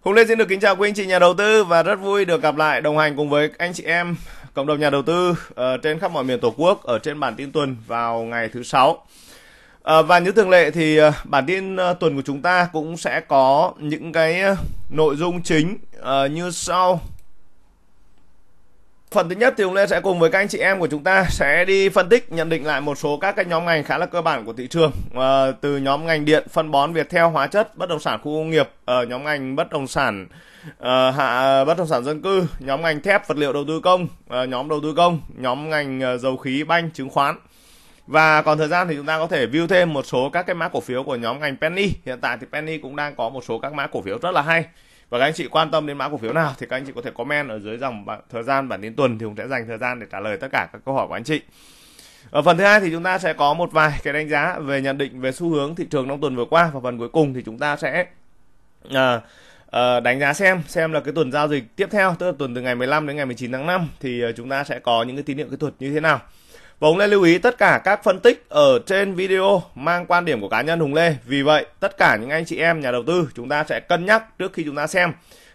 Hùng Lê xin được kính chào quý anh chị nhà đầu tư và rất vui được gặp lại đồng hành cùng với anh chị em cộng đồng nhà đầu tư uh, trên khắp mọi miền Tổ quốc ở trên bản tin tuần vào ngày thứ sáu. Uh, và như thường lệ thì uh, bản tin uh, tuần của chúng ta cũng sẽ có những cái uh, nội dung chính uh, như sau Phần thứ nhất thì Hùng Lê sẽ cùng với các anh chị em của chúng ta sẽ đi phân tích nhận định lại một số các cái nhóm ngành khá là cơ bản của thị trường à, từ nhóm ngành điện, phân bón, việt theo, hóa chất, bất động sản khu công nghiệp, à, nhóm ngành bất động sản à, hạ bất động sản dân cư, nhóm ngành thép, vật liệu đầu tư công, à, nhóm đầu tư công, nhóm ngành dầu khí, banh, chứng khoán. Và còn thời gian thì chúng ta có thể view thêm một số các cái mã cổ phiếu của nhóm ngành penny. Hiện tại thì penny cũng đang có một số các mã cổ phiếu rất là hay và các anh chị quan tâm đến mã cổ phiếu nào thì các anh chị có thể comment ở dưới dòng thời gian bản tin tuần thì hùng sẽ dành thời gian để trả lời tất cả các câu hỏi của anh chị ở phần thứ hai thì chúng ta sẽ có một vài cái đánh giá về nhận định về xu hướng thị trường trong tuần vừa qua và phần cuối cùng thì chúng ta sẽ à, à, đánh giá xem xem là cái tuần giao dịch tiếp theo tức là tuần từ ngày 15 đến ngày 19 tháng 5 thì à, chúng ta sẽ có những cái tín hiệu kỹ thuật như thế nào và Hùng Lê lưu ý tất cả các phân tích ở trên video mang quan điểm của cá nhân Hùng Lê. Vì vậy, tất cả những anh chị em nhà đầu tư chúng ta sẽ cân nhắc trước khi chúng ta xem.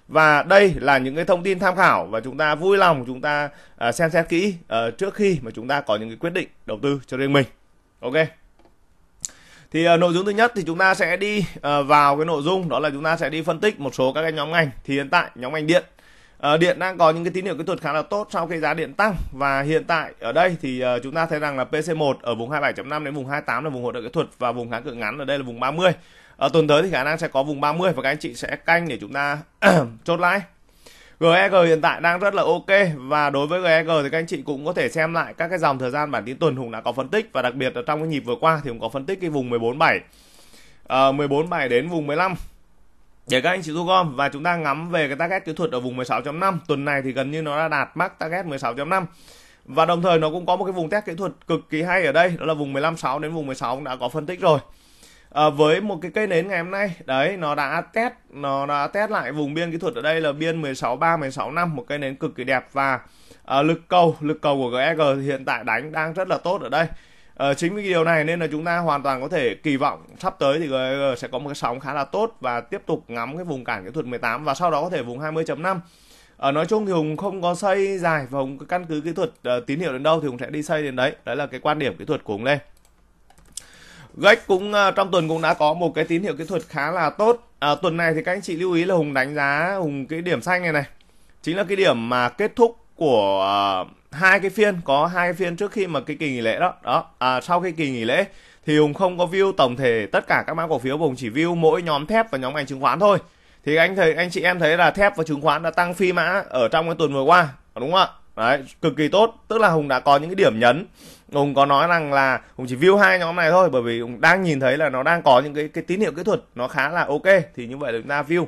Và đây là những cái thông tin tham khảo và chúng ta vui lòng chúng ta à, xem xét kỹ à, trước khi mà chúng ta có những cái quyết định đầu tư cho riêng mình. Ok. Thì à, nội dung thứ nhất thì chúng ta sẽ đi vào cái nội dung đó là chúng ta sẽ đi phân tích một số các cái nhóm ngành. Thì hiện tại nhóm ngành điện Ờ, điện đang có những cái tín hiệu kỹ thuật khá là tốt sau khi giá điện tăng và hiện tại ở đây thì ờ, chúng ta thấy rằng là PC1 ở vùng 27.5 đến vùng 28 là vùng hỗ trợ kỹ thuật và vùng kháng cự ngắn ở đây là vùng 30. Ở ờ, tuần tới thì khả năng sẽ có vùng 30 và các anh chị sẽ canh để chúng ta chốt lãi. GEG e hiện tại đang rất là ok và đối với GEG e thì các anh chị cũng có thể xem lại các cái dòng thời gian bản tin tuần Hùng đã có phân tích và đặc biệt ở trong cái nhịp vừa qua thì cũng có phân tích cái vùng 147 uh, 147 đến vùng 15 để các anh chị thu gom và chúng ta ngắm về cái target kỹ thuật ở vùng 16.5 tuần này thì gần như nó đã đạt mắc target 16.5 và đồng thời nó cũng có một cái vùng test kỹ thuật cực kỳ hay ở đây đó là vùng 15.6 đến vùng 16 đã có phân tích rồi à, với một cái cây nến ngày hôm nay đấy nó đã test nó đã test lại vùng biên kỹ thuật ở đây là biên 16.3, 16.5 một cây nến cực kỳ đẹp và à, lực cầu lực cầu của GEG thì e hiện tại đánh đang rất là tốt ở đây Ờ, chính vì điều này nên là chúng ta hoàn toàn có thể kỳ vọng sắp tới thì GEG ờ, ờ, sẽ có một cái sóng khá là tốt và tiếp tục ngắm cái vùng cản kỹ thuật 18 và sau đó có thể vùng 20.5 ở ờ, nói chung thì hùng không có xây dài và hùng căn cứ kỹ thuật uh, tín hiệu đến đâu thì hùng sẽ đi xây đến đấy đấy là cái quan điểm kỹ thuật của hùng lên Gách cũng uh, trong tuần cũng đã có một cái tín hiệu kỹ thuật khá là tốt à, tuần này thì các anh chị lưu ý là hùng đánh giá hùng cái điểm xanh này này chính là cái điểm mà kết thúc của uh, hai cái phiên có hai phiên trước khi mà cái kỳ nghỉ lễ đó đó à, sau cái kỳ nghỉ lễ thì hùng không có view tổng thể tất cả các mã cổ phiếu hùng chỉ view mỗi nhóm thép và nhóm ngành chứng khoán thôi thì anh thấy anh chị em thấy là thép và chứng khoán đã tăng phi mã ở trong cái tuần vừa qua đúng không ạ đấy cực kỳ tốt tức là hùng đã có những cái điểm nhấn hùng có nói rằng là hùng chỉ view hai nhóm này thôi bởi vì hùng đang nhìn thấy là nó đang có những cái cái tín hiệu kỹ thuật nó khá là ok thì như vậy là chúng ta view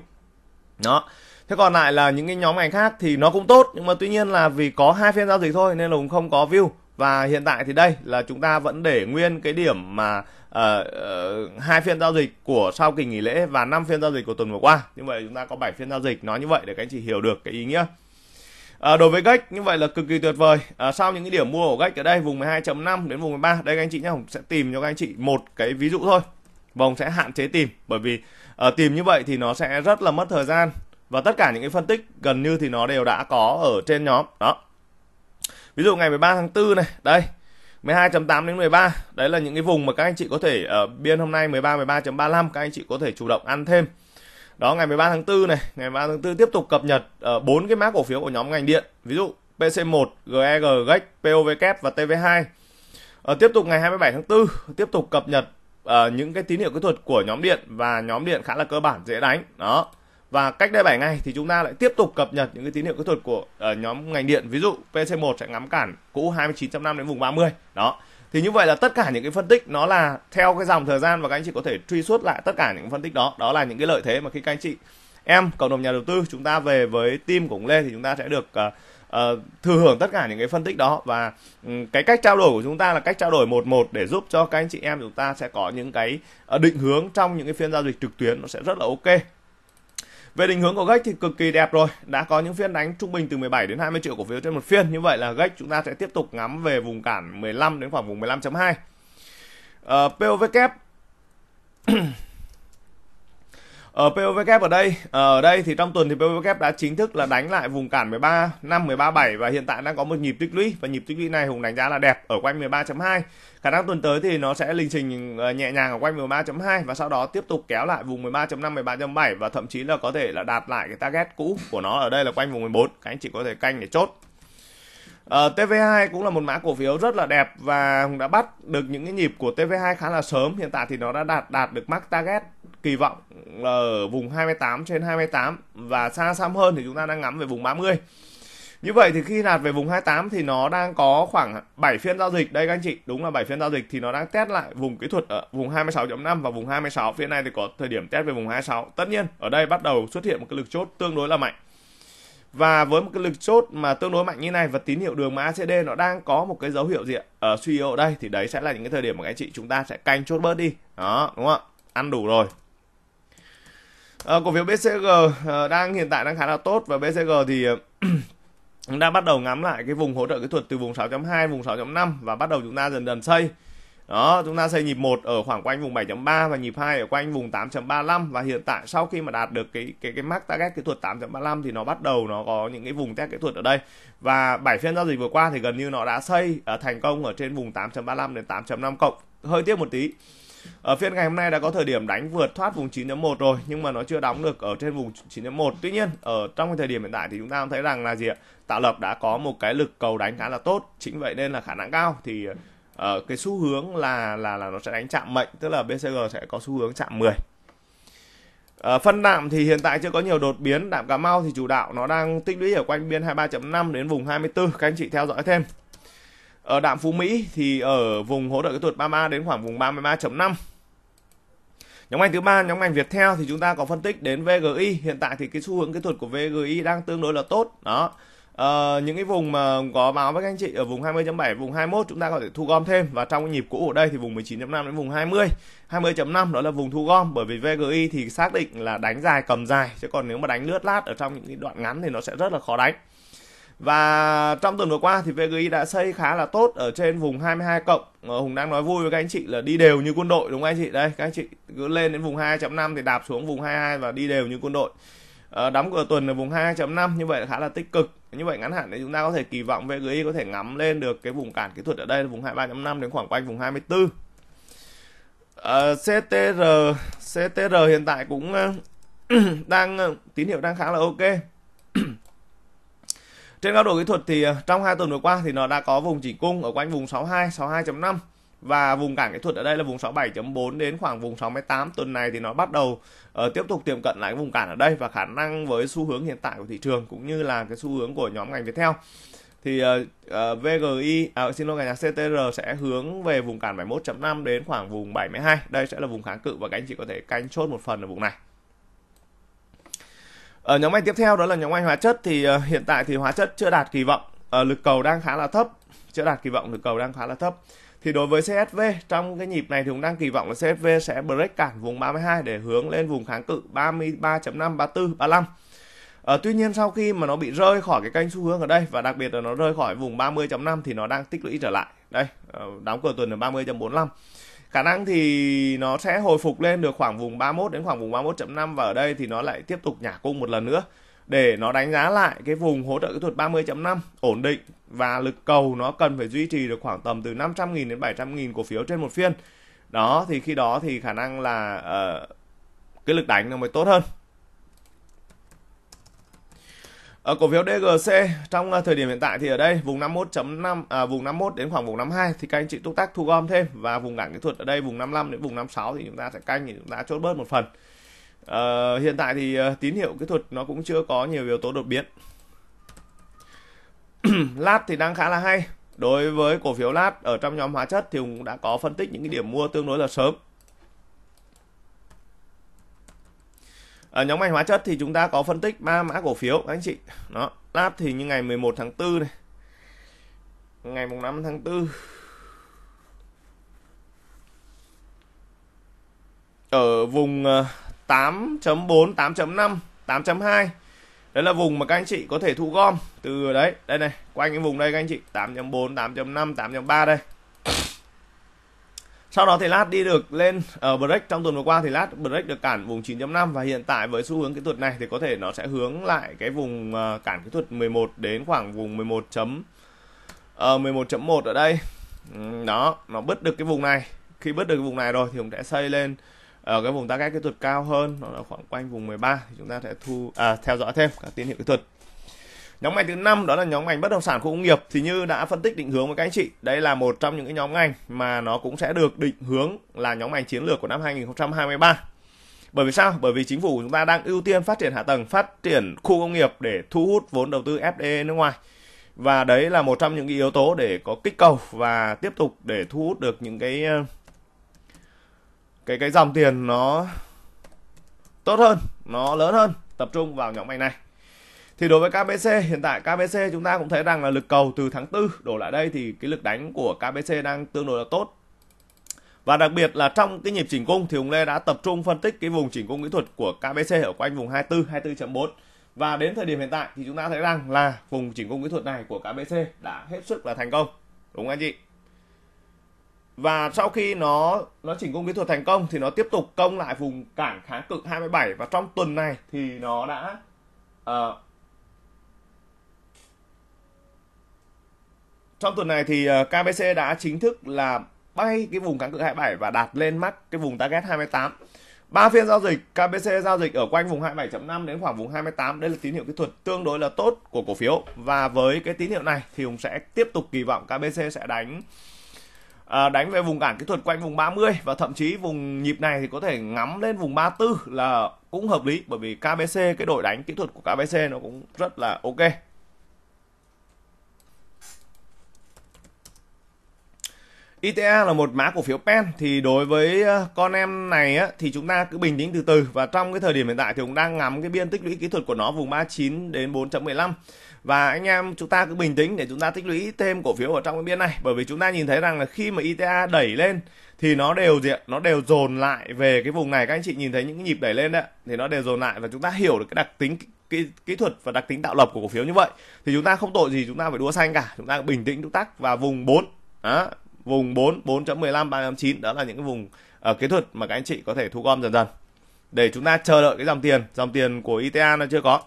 đó thế còn lại là những cái nhóm ngành khác thì nó cũng tốt nhưng mà tuy nhiên là vì có hai phiên giao dịch thôi nên là cũng không có view và hiện tại thì đây là chúng ta vẫn để nguyên cái điểm mà ờ, ờ, hai uh, uh, phiên giao dịch của sau kỳ nghỉ lễ và năm phiên giao dịch của tuần vừa qua như vậy chúng ta có 7 phiên giao dịch nói như vậy để các anh chị hiểu được cái ý nghĩa À, đối với gách như vậy là cực kỳ tuyệt vời à, sau những cái điểm mua của gách ở đây vùng 12.5 đến vùng 13 đây các anh chị nhé sẽ tìm cho các anh chị một cái ví dụ thôi vòng sẽ hạn chế tìm bởi vì uh, tìm như vậy thì nó sẽ rất là mất thời gian và tất cả những cái phân tích gần như thì nó đều đã có ở trên nhóm đó ví dụ ngày 13 tháng 4 này đây 12.8 đến 13 đấy là những cái vùng mà các anh chị có thể ở ờ, biên hôm nay 13 13.35 các anh chị có thể chủ động ăn thêm đó ngày 13 tháng 4 này ngày 13 tháng 4 tiếp tục cập nhật ờ, bốn uh, cái mã cổ phiếu của nhóm ngành điện ví dụ PC1 GEG GEC POVK và TV2 uh, ờ, tiếp tục ngày 27 tháng 4 tiếp tục cập nhật uh, những cái tín hiệu kỹ thuật của nhóm điện và nhóm điện khá là cơ bản dễ đánh đó và cách đây 7 ngày thì chúng ta lại tiếp tục cập nhật những cái tín hiệu kỹ thuật của ở ờ, nhóm ngành điện ví dụ PC1 sẽ ngắm cản cũ 29.5 đến vùng 30 đó thì như vậy là tất cả những cái phân tích nó là theo cái dòng thời gian và các anh chị có thể truy xuất lại tất cả những phân tích đó đó là những cái lợi thế mà khi các anh chị em cộng đồng nhà đầu tư chúng ta về với team của ông Lê thì chúng ta sẽ được uh, uh, thừa hưởng tất cả những cái phân tích đó và um, cái cách trao đổi của chúng ta là cách trao đổi một một để giúp cho các anh chị em chúng ta sẽ có những cái uh, định hướng trong những cái phiên giao dịch trực tuyến nó sẽ rất là ok về định hướng của gách thì cực kỳ đẹp rồi, đã có những phiên đánh trung bình từ 17 đến 20 triệu cổ phiếu trên một phiên. Như vậy là gách chúng ta sẽ tiếp tục ngắm về vùng cản 15 đến khoảng vùng 15.2. Uh, POVK ở ờ, POVK ở đây ờ, ở đây thì trong tuần thì POVK đã chính thức là đánh lại vùng cản 13 năm 13 7 và hiện tại đang có một nhịp tích lũy và nhịp tích lũy này Hùng đánh giá là đẹp ở quanh 13.2 khả năng tuần tới thì nó sẽ lịch trình ờ, nhẹ nhàng ở quanh 13.2 và sau đó tiếp tục kéo lại vùng 13.5 13.7 và thậm chí là có thể là đạt lại cái target cũ của nó ở đây là quanh vùng 14 các anh chị có thể canh để chốt Uh, TV2 cũng là một mã cổ phiếu rất là đẹp và Hùng đã bắt được những cái nhịp của TV2 khá là sớm. Hiện tại thì nó đã đạt đạt được mark target kỳ vọng là ở vùng 28 trên 28 và xa xăm hơn thì chúng ta đang ngắm về vùng 30 như vậy thì khi đạt về vùng 28 thì nó đang có khoảng 7 phiên giao dịch đây các anh chị đúng là 7 phiên giao dịch thì nó đang test lại vùng kỹ thuật ở vùng 26.5 và vùng 26 phiên này thì có thời điểm test về vùng 26 tất nhiên ở đây bắt đầu xuất hiện một cái lực chốt tương đối là mạnh và với một cái lực chốt mà tương đối mạnh như này và tín hiệu đường mà ACD nó đang có một cái dấu hiệu gì ở ờ, suy yếu ở đây thì đấy sẽ là những cái thời điểm mà các anh chị chúng ta sẽ canh chốt bớt đi đó đúng không ạ ăn đủ rồi Ờ, cổ phiếu BCG ờ, đang hiện tại đang khá là tốt và BCG thì ờ, đang bắt đầu ngắm lại cái vùng hỗ trợ kỹ thuật từ vùng 6.2 vùng 6.5 và bắt đầu chúng ta dần dần xây đó chúng ta xây nhịp 1 ở khoảng quanh vùng 7.3 và nhịp 2 ở quanh vùng 8.35 và hiện tại sau khi mà đạt được cái cái cái mắc target kỹ thuật 8.35 thì nó bắt đầu nó có những cái vùng test kỹ thuật ở đây và 7 phiên giao dịch vừa qua thì gần như nó đã xây uh, thành công ở trên vùng 8.35 đến 8.5 cộng hơi tiếc một tí ở phiên ngày hôm nay đã có thời điểm đánh vượt thoát vùng 9.1 rồi nhưng mà nó chưa đóng được ở trên vùng 9.1 tuy nhiên ở trong cái thời điểm hiện tại thì chúng ta thấy rằng là gì ạ tạo lập đã có một cái lực cầu đánh khá là tốt chính vậy nên là khả năng cao thì uh, cái xu hướng là là là nó sẽ đánh chạm mệnh tức là BCG sẽ có xu hướng chạm 10 À, ờ, phân đạm thì hiện tại chưa có nhiều đột biến, đạm Cà Mau thì chủ đạo nó đang tích lũy ở quanh biên 23.5 đến vùng 24, các anh chị theo dõi thêm ở ờ, đạm phú mỹ thì ở vùng hỗ trợ kỹ thuật 33 đến khoảng vùng 33.5 Nhóm ngành thứ ba, nhóm ngành Viettel thì chúng ta có phân tích đến VGI. Hiện tại thì cái xu hướng kỹ thuật của VGI đang tương đối là tốt. Đó. Ờ, những cái vùng mà có báo với các anh chị ở vùng 20.7, vùng 21 chúng ta có thể thu gom thêm và trong cái nhịp cũ ở đây thì vùng 19.5 đến vùng 20, 20.5 đó là vùng thu gom bởi vì VGI thì xác định là đánh dài cầm dài chứ còn nếu mà đánh lướt lát ở trong những cái đoạn ngắn thì nó sẽ rất là khó đánh. Và trong tuần vừa qua thì VGI đã xây khá là tốt ở trên vùng 22 cộng. Ờ, Hùng đang nói vui với các anh chị là đi đều như quân đội đúng không anh chị? Đây, các anh chị cứ lên đến vùng 2.5 thì đạp xuống vùng 22 và đi đều như quân đội. Ờ, đóng cửa tuần ở vùng 2.5 như vậy là khá là tích cực. Như vậy ngắn hạn thì chúng ta có thể kỳ vọng VGI có thể ngắm lên được cái vùng cản kỹ thuật ở đây là vùng 23.5 đến khoảng quanh vùng 24. Uh, CTR CTR hiện tại cũng uh, đang tín hiệu đang khá là ok trên cao độ kỹ thuật thì ờ, trong hai tuần vừa qua thì nó đã có vùng chỉ cung ở quanh vùng 62, 62.5 và vùng cản kỹ thuật ở đây là vùng 67.4 đến khoảng vùng 68 tuần này thì nó bắt đầu uh, tiếp tục tiệm cận lại vùng cản ở đây và khả năng với xu hướng hiện tại của thị trường cũng như là cái xu hướng của nhóm ngành Viettel thì uh, ờ, uh, VGI à, xin lỗi ngành CTR sẽ hướng về vùng cản 71.5 đến khoảng vùng 72 đây sẽ là vùng kháng cự và các anh chị có thể canh chốt một phần ở vùng này ở ờ, nhóm ngành tiếp theo đó là nhóm ngành hóa chất thì ờ, hiện tại thì hóa chất chưa đạt kỳ vọng, ờ, lực cầu đang khá là thấp, chưa đạt kỳ vọng lực cầu đang khá là thấp. Thì đối với CSV trong cái nhịp này thì cũng đang kỳ vọng là CSV sẽ break cản vùng 32 để hướng lên vùng kháng cự 33.5, 34, 35. À, tuy nhiên sau khi mà nó bị rơi khỏi cái kênh xu hướng ở đây và đặc biệt là nó rơi khỏi vùng 30.5 thì nó đang tích lũy trở lại. Đây, đóng cửa tuần là 30.45 khả năng thì nó sẽ hồi phục lên được khoảng vùng 31 đến khoảng vùng 31.5 và ở đây thì nó lại tiếp tục nhả cung một lần nữa để nó đánh giá lại cái vùng hỗ trợ kỹ thuật 30.5 ổn định và lực cầu nó cần phải duy trì được khoảng tầm từ 500.000 đến 700.000 cổ phiếu trên một phiên. Đó thì khi đó thì khả năng là uh, cái lực đánh nó mới tốt hơn. Ở ờ, cổ phiếu DGC trong ờ, thời điểm hiện tại thì ở đây vùng 51.5 à, vùng 51 đến khoảng vùng 52 thì các anh chị túc tác thu gom thêm và vùng cản kỹ thuật ở đây vùng 55 đến vùng 56 thì chúng ta sẽ canh thì chúng ta chốt bớt một phần. À, hiện tại thì tín hiệu kỹ thuật nó cũng chưa có nhiều yếu tố đột biến. lát thì đang khá là hay. Đối với cổ phiếu lát ở trong nhóm hóa chất thì cũng đã có phân tích những cái điểm mua tương đối là sớm ở nhóm ngành hóa chất thì chúng ta có phân tích ba mã cổ phiếu các anh chị đó lab thì như ngày 11 tháng 4 này ngày mùng 5 tháng 4 ở vùng 8.4 8.5 8.2 đấy là vùng mà các anh chị có thể thu gom từ đấy đây này quanh cái vùng đây các anh chị 8.4 8.5 8.3 đây sau đó thì lát đi được lên ở ờ, break trong tuần vừa qua thì lát break được cản vùng 9.5 và hiện tại với xu hướng kỹ thuật này thì có thể nó sẽ hướng lại cái vùng ờ, cản kỹ thuật 11 đến khoảng vùng 11 chấm uh, ờ, 11.1 ở đây ừ, đó nó bứt được cái vùng này khi bứt được cái vùng này rồi thì chúng sẽ xây lên ở cái vùng target kỹ thuật cao hơn nó là khoảng quanh vùng 13 thì chúng ta sẽ thu à, theo dõi thêm các tín hiệu kỹ thuật nhóm ngành thứ năm đó là nhóm ngành bất động sản khu công nghiệp thì như đã phân tích định hướng với các anh chị đây là một trong những cái nhóm ngành mà nó cũng sẽ được định hướng là nhóm ngành chiến lược của năm 2023 bởi vì sao? Bởi vì chính phủ chúng ta đang ưu tiên phát triển hạ tầng, phát triển khu công nghiệp để thu hút vốn đầu tư FDI e nước ngoài. Và đấy là một trong những cái yếu tố để có kích cầu và tiếp tục để thu hút được những cái ờ, cái cái dòng tiền nó tốt hơn, nó lớn hơn, tập trung vào nhóm ngành này. Thì đối với KBC, hiện tại KBC chúng ta cũng thấy rằng là lực cầu từ tháng 4 đổ lại đây thì cái lực đánh của KBC đang tương đối là tốt. Và đặc biệt là trong cái nhịp chỉnh cung thì ông Lê đã tập trung phân tích cái vùng chỉnh cung kỹ thuật của KBC ở quanh vùng 24, 24.4. Và đến thời điểm hiện tại thì chúng ta thấy rằng là vùng chỉnh cung kỹ thuật này của KBC đã hết sức là thành công. Đúng anh chị? Và sau khi nó nó chỉnh cung kỹ thuật thành công thì nó tiếp tục công lại vùng cản kháng cực 27 và trong tuần này thì nó đã uh, trong tuần này thì ờ, KBC đã chính thức là bay cái vùng kháng cự 27 và đạt lên mắt cái vùng target 28. Ba phiên giao dịch KBC giao dịch ở quanh vùng 27.5 đến khoảng vùng 28. Đây là tín hiệu kỹ thuật tương đối là tốt của cổ phiếu và với cái tín hiệu này thì Hùng sẽ tiếp tục kỳ vọng KBC sẽ đánh à, đánh về vùng cản kỹ thuật quanh vùng 30 và thậm chí vùng nhịp này thì có thể ngắm lên vùng 34 là cũng hợp lý bởi vì KBC cái đội đánh kỹ thuật của KBC nó cũng rất là ok. ITA e là một mã cổ phiếu pen thì đối với ờ, con em này á, thì chúng ta cứ bình tĩnh từ từ và trong cái thời điểm hiện tại thì cũng đang ngắm cái biên tích lũy kỹ thuật của nó vùng 39 đến 4.15 và anh em chúng ta cứ bình tĩnh để chúng ta tích lũy thêm cổ phiếu ở trong cái biên này bởi vì chúng ta nhìn thấy rằng là khi mà ITA e đẩy lên thì nó đều diện nó đều dồn lại về cái vùng này các anh chị nhìn thấy những cái nhịp đẩy lên đấy thì nó đều dồn lại và chúng ta hiểu được cái đặc tính kỹ, kỹ thuật và đặc tính tạo lập của cổ phiếu như vậy thì chúng ta không tội gì chúng ta phải đua xanh cả chúng ta bình tĩnh túc tắc và vùng 4 đó, vùng 4 4.15 3.9 đó là những cái vùng ở ờ, uh, kỹ thuật mà các anh chị có thể thu gom dần dần để chúng ta chờ đợi cái dòng tiền dòng tiền của ITA e nó chưa có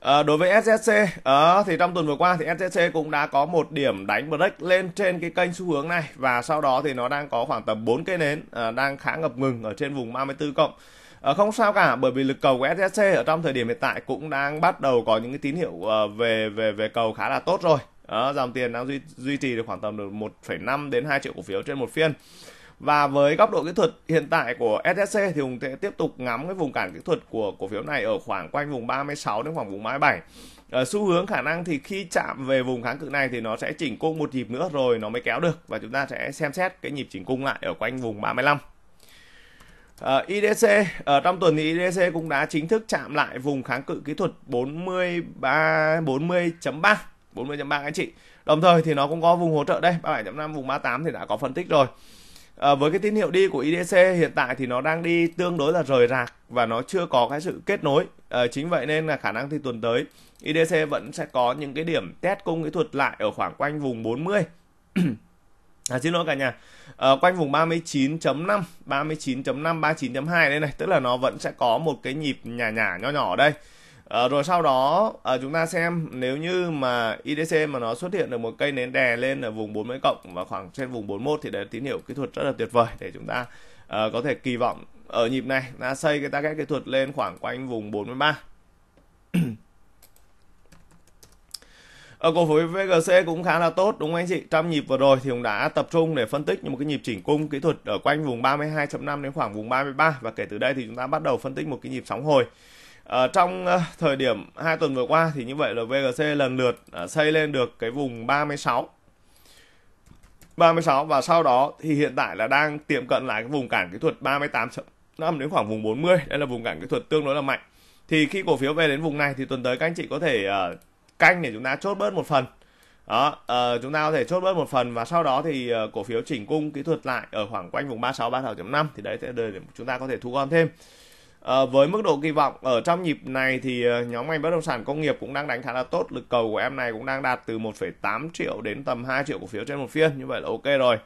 À, đối với SSC à, ờ, thì trong tuần vừa qua thì SSC cũng đã có một điểm đánh break lên trên cái kênh xu hướng này và sau đó thì nó đang có khoảng tầm 4 cây nến à, đang khá ngập ngừng ở trên vùng 34 cộng. À, không sao cả bởi vì lực cầu của SSC ở trong thời điểm hiện tại cũng đang bắt đầu có những cái tín hiệu à, về về về cầu khá là tốt rồi đó, dòng tiền đang duy, duy trì được khoảng tầm được 1,5 đến 2 triệu cổ phiếu trên một phiên và với góc độ kỹ thuật hiện tại của SSC thì Hùng sẽ tiếp tục ngắm cái vùng cản kỹ thuật của cổ phiếu này ở khoảng quanh vùng 36 đến khoảng vùng 37 ở ờ, xu hướng khả năng thì khi chạm về vùng kháng cự này thì nó sẽ chỉnh cung một nhịp nữa rồi nó mới kéo được và chúng ta sẽ xem xét cái nhịp chỉnh cung lại ở quanh vùng 35 Uh, IDC ở uh, trong tuần thì IDC cũng đã chính thức chạm lại vùng kháng cự kỹ thuật 43 40.3 40.3 các anh chị đồng thời thì nó cũng có vùng hỗ trợ đây 37.5 vùng 38 thì đã có phân tích rồi à, với cái tín hiệu đi của IDC hiện tại thì nó đang đi tương đối là rời rạc và nó chưa có cái sự kết nối à, chính vậy nên là khả năng thì tuần tới IDC vẫn sẽ có những cái điểm test cung kỹ thuật lại ở khoảng quanh vùng 40 À, xin lỗi cả nhà à, quanh vùng 39.5 39.5 39.2 đây này tức là nó vẫn sẽ có một cái nhịp nhà nhả nho nhỏ ở đây À, rồi sau đó à, chúng ta xem nếu như mà IDC mà nó xuất hiện được một cây nến đè lên ở vùng 40 cộng và khoảng trên vùng 41 thì đấy là tín hiệu kỹ thuật rất là tuyệt vời để chúng ta à, có thể kỳ vọng ở nhịp này là xây cái target kỹ thuật lên khoảng quanh vùng 43. ở cổ phiếu VGC cũng khá là tốt đúng không anh chị? Trong nhịp vừa rồi thì cũng đã tập trung để phân tích một cái nhịp chỉnh cung kỹ thuật ở quanh vùng 32.5 đến khoảng vùng 33 và kể từ đây thì chúng ta bắt đầu phân tích một cái nhịp sóng hồi. À, trong ờ, thời điểm hai tuần vừa qua thì như vậy là VGC lần lượt ờ, xây lên được cái vùng 36 36 và sau đó thì hiện tại là đang tiệm cận lại cái vùng cản kỹ thuật 38 năm đến khoảng vùng 40 đây là vùng cản kỹ thuật tương đối là mạnh thì khi cổ phiếu về đến vùng này thì tuần tới các anh chị có thể uh, canh để chúng ta chốt bớt một phần đó uh, chúng ta có thể chốt bớt một phần và sau đó thì uh, cổ phiếu chỉnh cung kỹ thuật lại ở khoảng quanh vùng 36 36.5 thì đấy sẽ để chúng ta có thể thu gom thêm À, với mức độ kỳ vọng ở trong nhịp này thì ờ, nhóm ngành bất động sản công nghiệp cũng đang đánh khá là tốt lực cầu của em này cũng đang đạt từ 1,8 triệu đến tầm 2 triệu cổ phiếu trên một phiên như vậy là ok rồi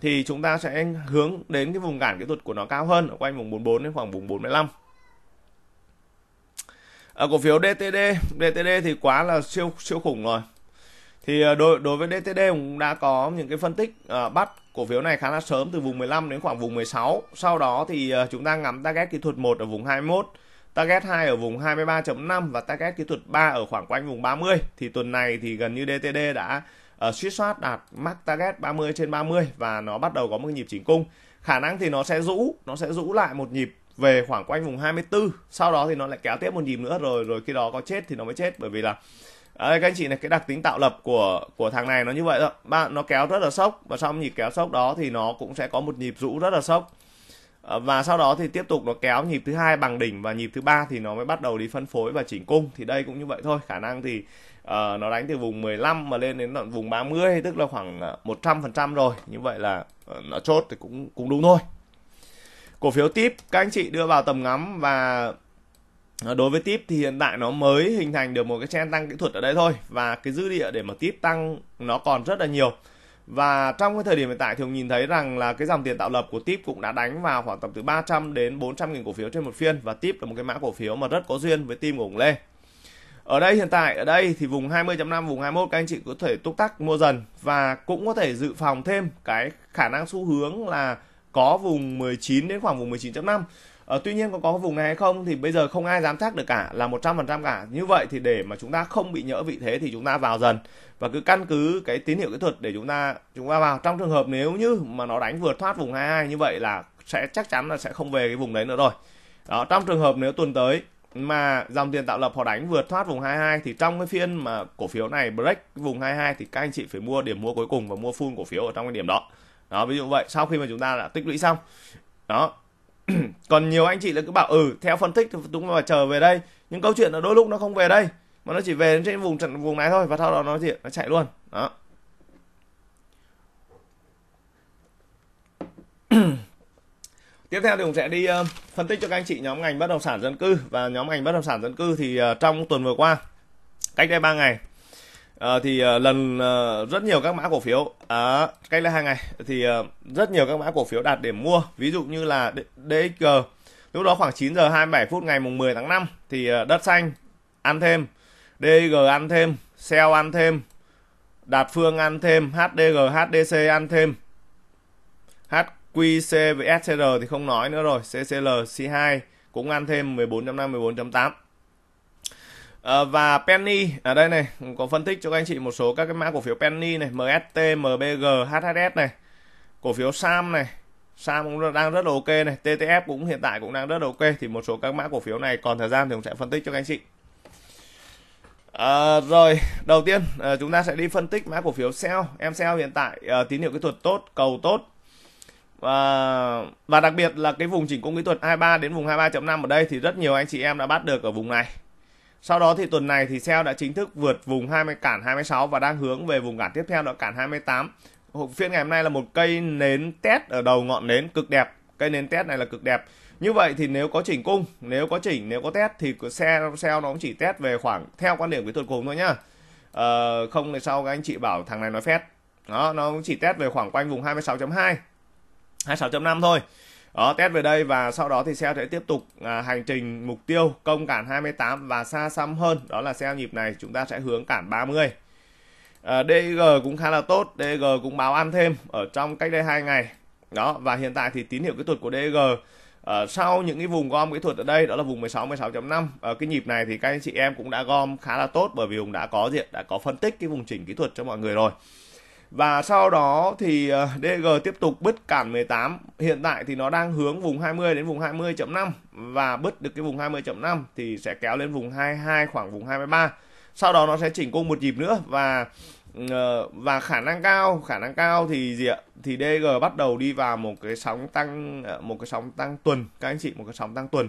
thì chúng ta sẽ hướng đến cái vùng cản kỹ thuật của nó cao hơn ở quanh vùng 44 đến khoảng vùng 45 ở ờ, cổ phiếu DTD DTD thì quá là siêu siêu khủng rồi thì ờ, đối đối với DTD cũng đã có những cái phân tích uh, bắt cổ phiếu này khá là sớm từ vùng 15 đến khoảng vùng 16. Sau đó thì uh, chúng ta ngắm target kỹ thuật 1 ở vùng 21, target 2 ở vùng 23.5 và target kỹ thuật 3 ở khoảng quanh vùng 30. Thì tuần này thì gần như DTD đã uh, suýt soát đạt mắc target 30 trên 30 và nó bắt đầu có một nhịp chỉnh cung. Khả năng thì nó sẽ rũ, nó sẽ rũ lại một nhịp về khoảng quanh vùng 24. Sau đó thì nó lại kéo tiếp một nhịp nữa rồi rồi khi đó có chết thì nó mới chết bởi vì là Đấy, các anh chị này cái đặc tính tạo lập của của thằng này nó như vậy đó ba nó kéo rất là sốc và sau nhịp kéo sốc đó thì nó cũng sẽ có một nhịp rũ rất là sốc ờ, và sau đó thì tiếp tục nó kéo nhịp thứ hai bằng đỉnh và nhịp thứ ba thì nó mới bắt đầu đi phân phối và chỉnh cung thì đây cũng như vậy thôi khả năng thì uh, nó đánh từ vùng 15 mà lên đến vùng 30 tức là khoảng 100% ờ, rồi như vậy là uh, nó chốt thì cũng cũng đúng thôi cổ phiếu tiếp các anh chị đưa vào tầm ngắm và Ờ, đối với tip thì hiện tại nó mới hình thành được một cái trend tăng kỹ thuật ở đây thôi và cái dư địa để mà tip tăng nó còn rất là nhiều và trong cái thời điểm hiện tại thì ông nhìn thấy rằng là cái dòng tiền tạo lập của tip cũng đã đánh vào khoảng tầm từ 300 đến 400 nghìn cổ phiếu trên một phiên và tip là một cái mã cổ phiếu mà rất có duyên với team của ông Lê ở đây hiện tại ở đây thì vùng 20.5 vùng 21 các anh chị có thể túc tắc mua dần và cũng có thể dự phòng thêm cái khả năng xu hướng là có vùng 19 đến khoảng vùng 19.5 Ờ, tuy nhiên có có vùng này hay không thì bây giờ không ai dám chắc được cả là 100% cả. Như vậy thì để mà chúng ta không bị nhỡ vị thế thì chúng ta vào dần và cứ căn cứ cái tín hiệu kỹ thuật để chúng ta chúng ta vào. Trong trường hợp nếu như mà nó đánh vượt thoát vùng 22 như vậy là sẽ chắc chắn là sẽ không về cái vùng đấy nữa rồi. Đó, trong trường hợp nếu tuần tới mà dòng tiền tạo lập họ đánh vượt thoát vùng 22 thì trong cái phiên mà cổ phiếu này break vùng 22 thì các anh chị phải mua điểm mua cuối cùng và mua full cổ phiếu ở trong cái điểm đó. Đó ví dụ vậy, sau khi mà chúng ta đã tích lũy xong. Đó, còn nhiều anh chị là cứ bảo ừ theo phân tích thì đúng là chờ về đây những câu chuyện là đôi lúc nó không về đây mà nó chỉ về trên vùng trận vùng này thôi và sau đó nó gì nó chạy luôn đó tiếp theo thì cũng sẽ đi uh, phân tích cho các anh chị nhóm ngành bất động sản dân cư và nhóm ngành bất động sản dân cư thì uh, trong tuần vừa qua cách đây 3 ngày uh, thì uh, lần uh, rất nhiều các mã cổ phiếu uh, cách đây hai ngày thì uh, rất nhiều các mã cổ phiếu đạt điểm mua ví dụ như là DXG lúc đó khoảng 9 giờ 27 phút ngày mùng 10 tháng 5 thì uh, đất xanh ăn thêm DG ăn thêm Sell ăn thêm Đạt Phương ăn thêm HDG HDC ăn thêm HQC với SCR thì không nói nữa rồi CCL C2 cũng ăn thêm 14.5 14.8 Ờ, và penny ở đây này có phân tích cho các anh chị một số các cái mã cổ phiếu penny này mst mbg hhs này cổ phiếu sam này sam cũng đang rất là ok này ttf cũng hiện tại cũng đang rất là ok thì một số các mã cổ phiếu này còn thời gian thì cũng sẽ phân tích cho các anh chị à, rồi đầu tiên à, chúng ta sẽ đi phân tích mã cổ phiếu sell em sell hiện tại à, tín hiệu kỹ thuật tốt cầu tốt và và đặc biệt là cái vùng chỉnh cung kỹ thuật 23 đến vùng 23.5 ở đây thì rất nhiều anh chị em đã bắt được ở vùng này sau đó thì tuần này thì sell đã chính thức vượt vùng 20 cản 26 và đang hướng về vùng cản tiếp theo là cản 28. Phiên ngày hôm nay là một cây nến test ở đầu ngọn nến cực đẹp. Cây nến test này là cực đẹp. Như vậy thì nếu có chỉnh cung, nếu có chỉnh, nếu có test thì xe sell nó cũng chỉ test về khoảng theo quan điểm kỹ thuật cùng thôi nhá. Ờ, không thì sau các anh chị bảo thằng này nói phét. Đó, nó cũng chỉ test về khoảng quanh vùng 26.2, 26.5 thôi đó test về đây và sau đó thì xe sẽ tiếp tục à, hành trình mục tiêu công cản 28 và xa xăm hơn đó là xe nhịp này chúng ta sẽ hướng cản 30 à, DG cũng khá là tốt DG cũng báo ăn thêm ở trong cách đây hai ngày đó và hiện tại thì tín hiệu kỹ thuật của DG ở à, sau những cái vùng gom kỹ thuật ở đây đó là vùng 16 16.5 ở cái nhịp này thì các anh chị em cũng đã gom khá là tốt bởi vì hùng đã có diện đã có phân tích cái vùng chỉnh kỹ thuật cho mọi người rồi và sau đó thì ờ, DG tiếp tục bứt cản 18. Hiện tại thì nó đang hướng vùng 20 đến vùng 20.5 và bứt được cái vùng 20.5 thì sẽ kéo lên vùng 22 khoảng vùng 23. Sau đó nó sẽ chỉnh cung một nhịp nữa và ờ, và khả năng cao, khả năng cao thì gì ạ? Thì DG bắt đầu đi vào một cái sóng tăng ờ, một cái sóng tăng tuần các anh chị, một cái sóng tăng tuần.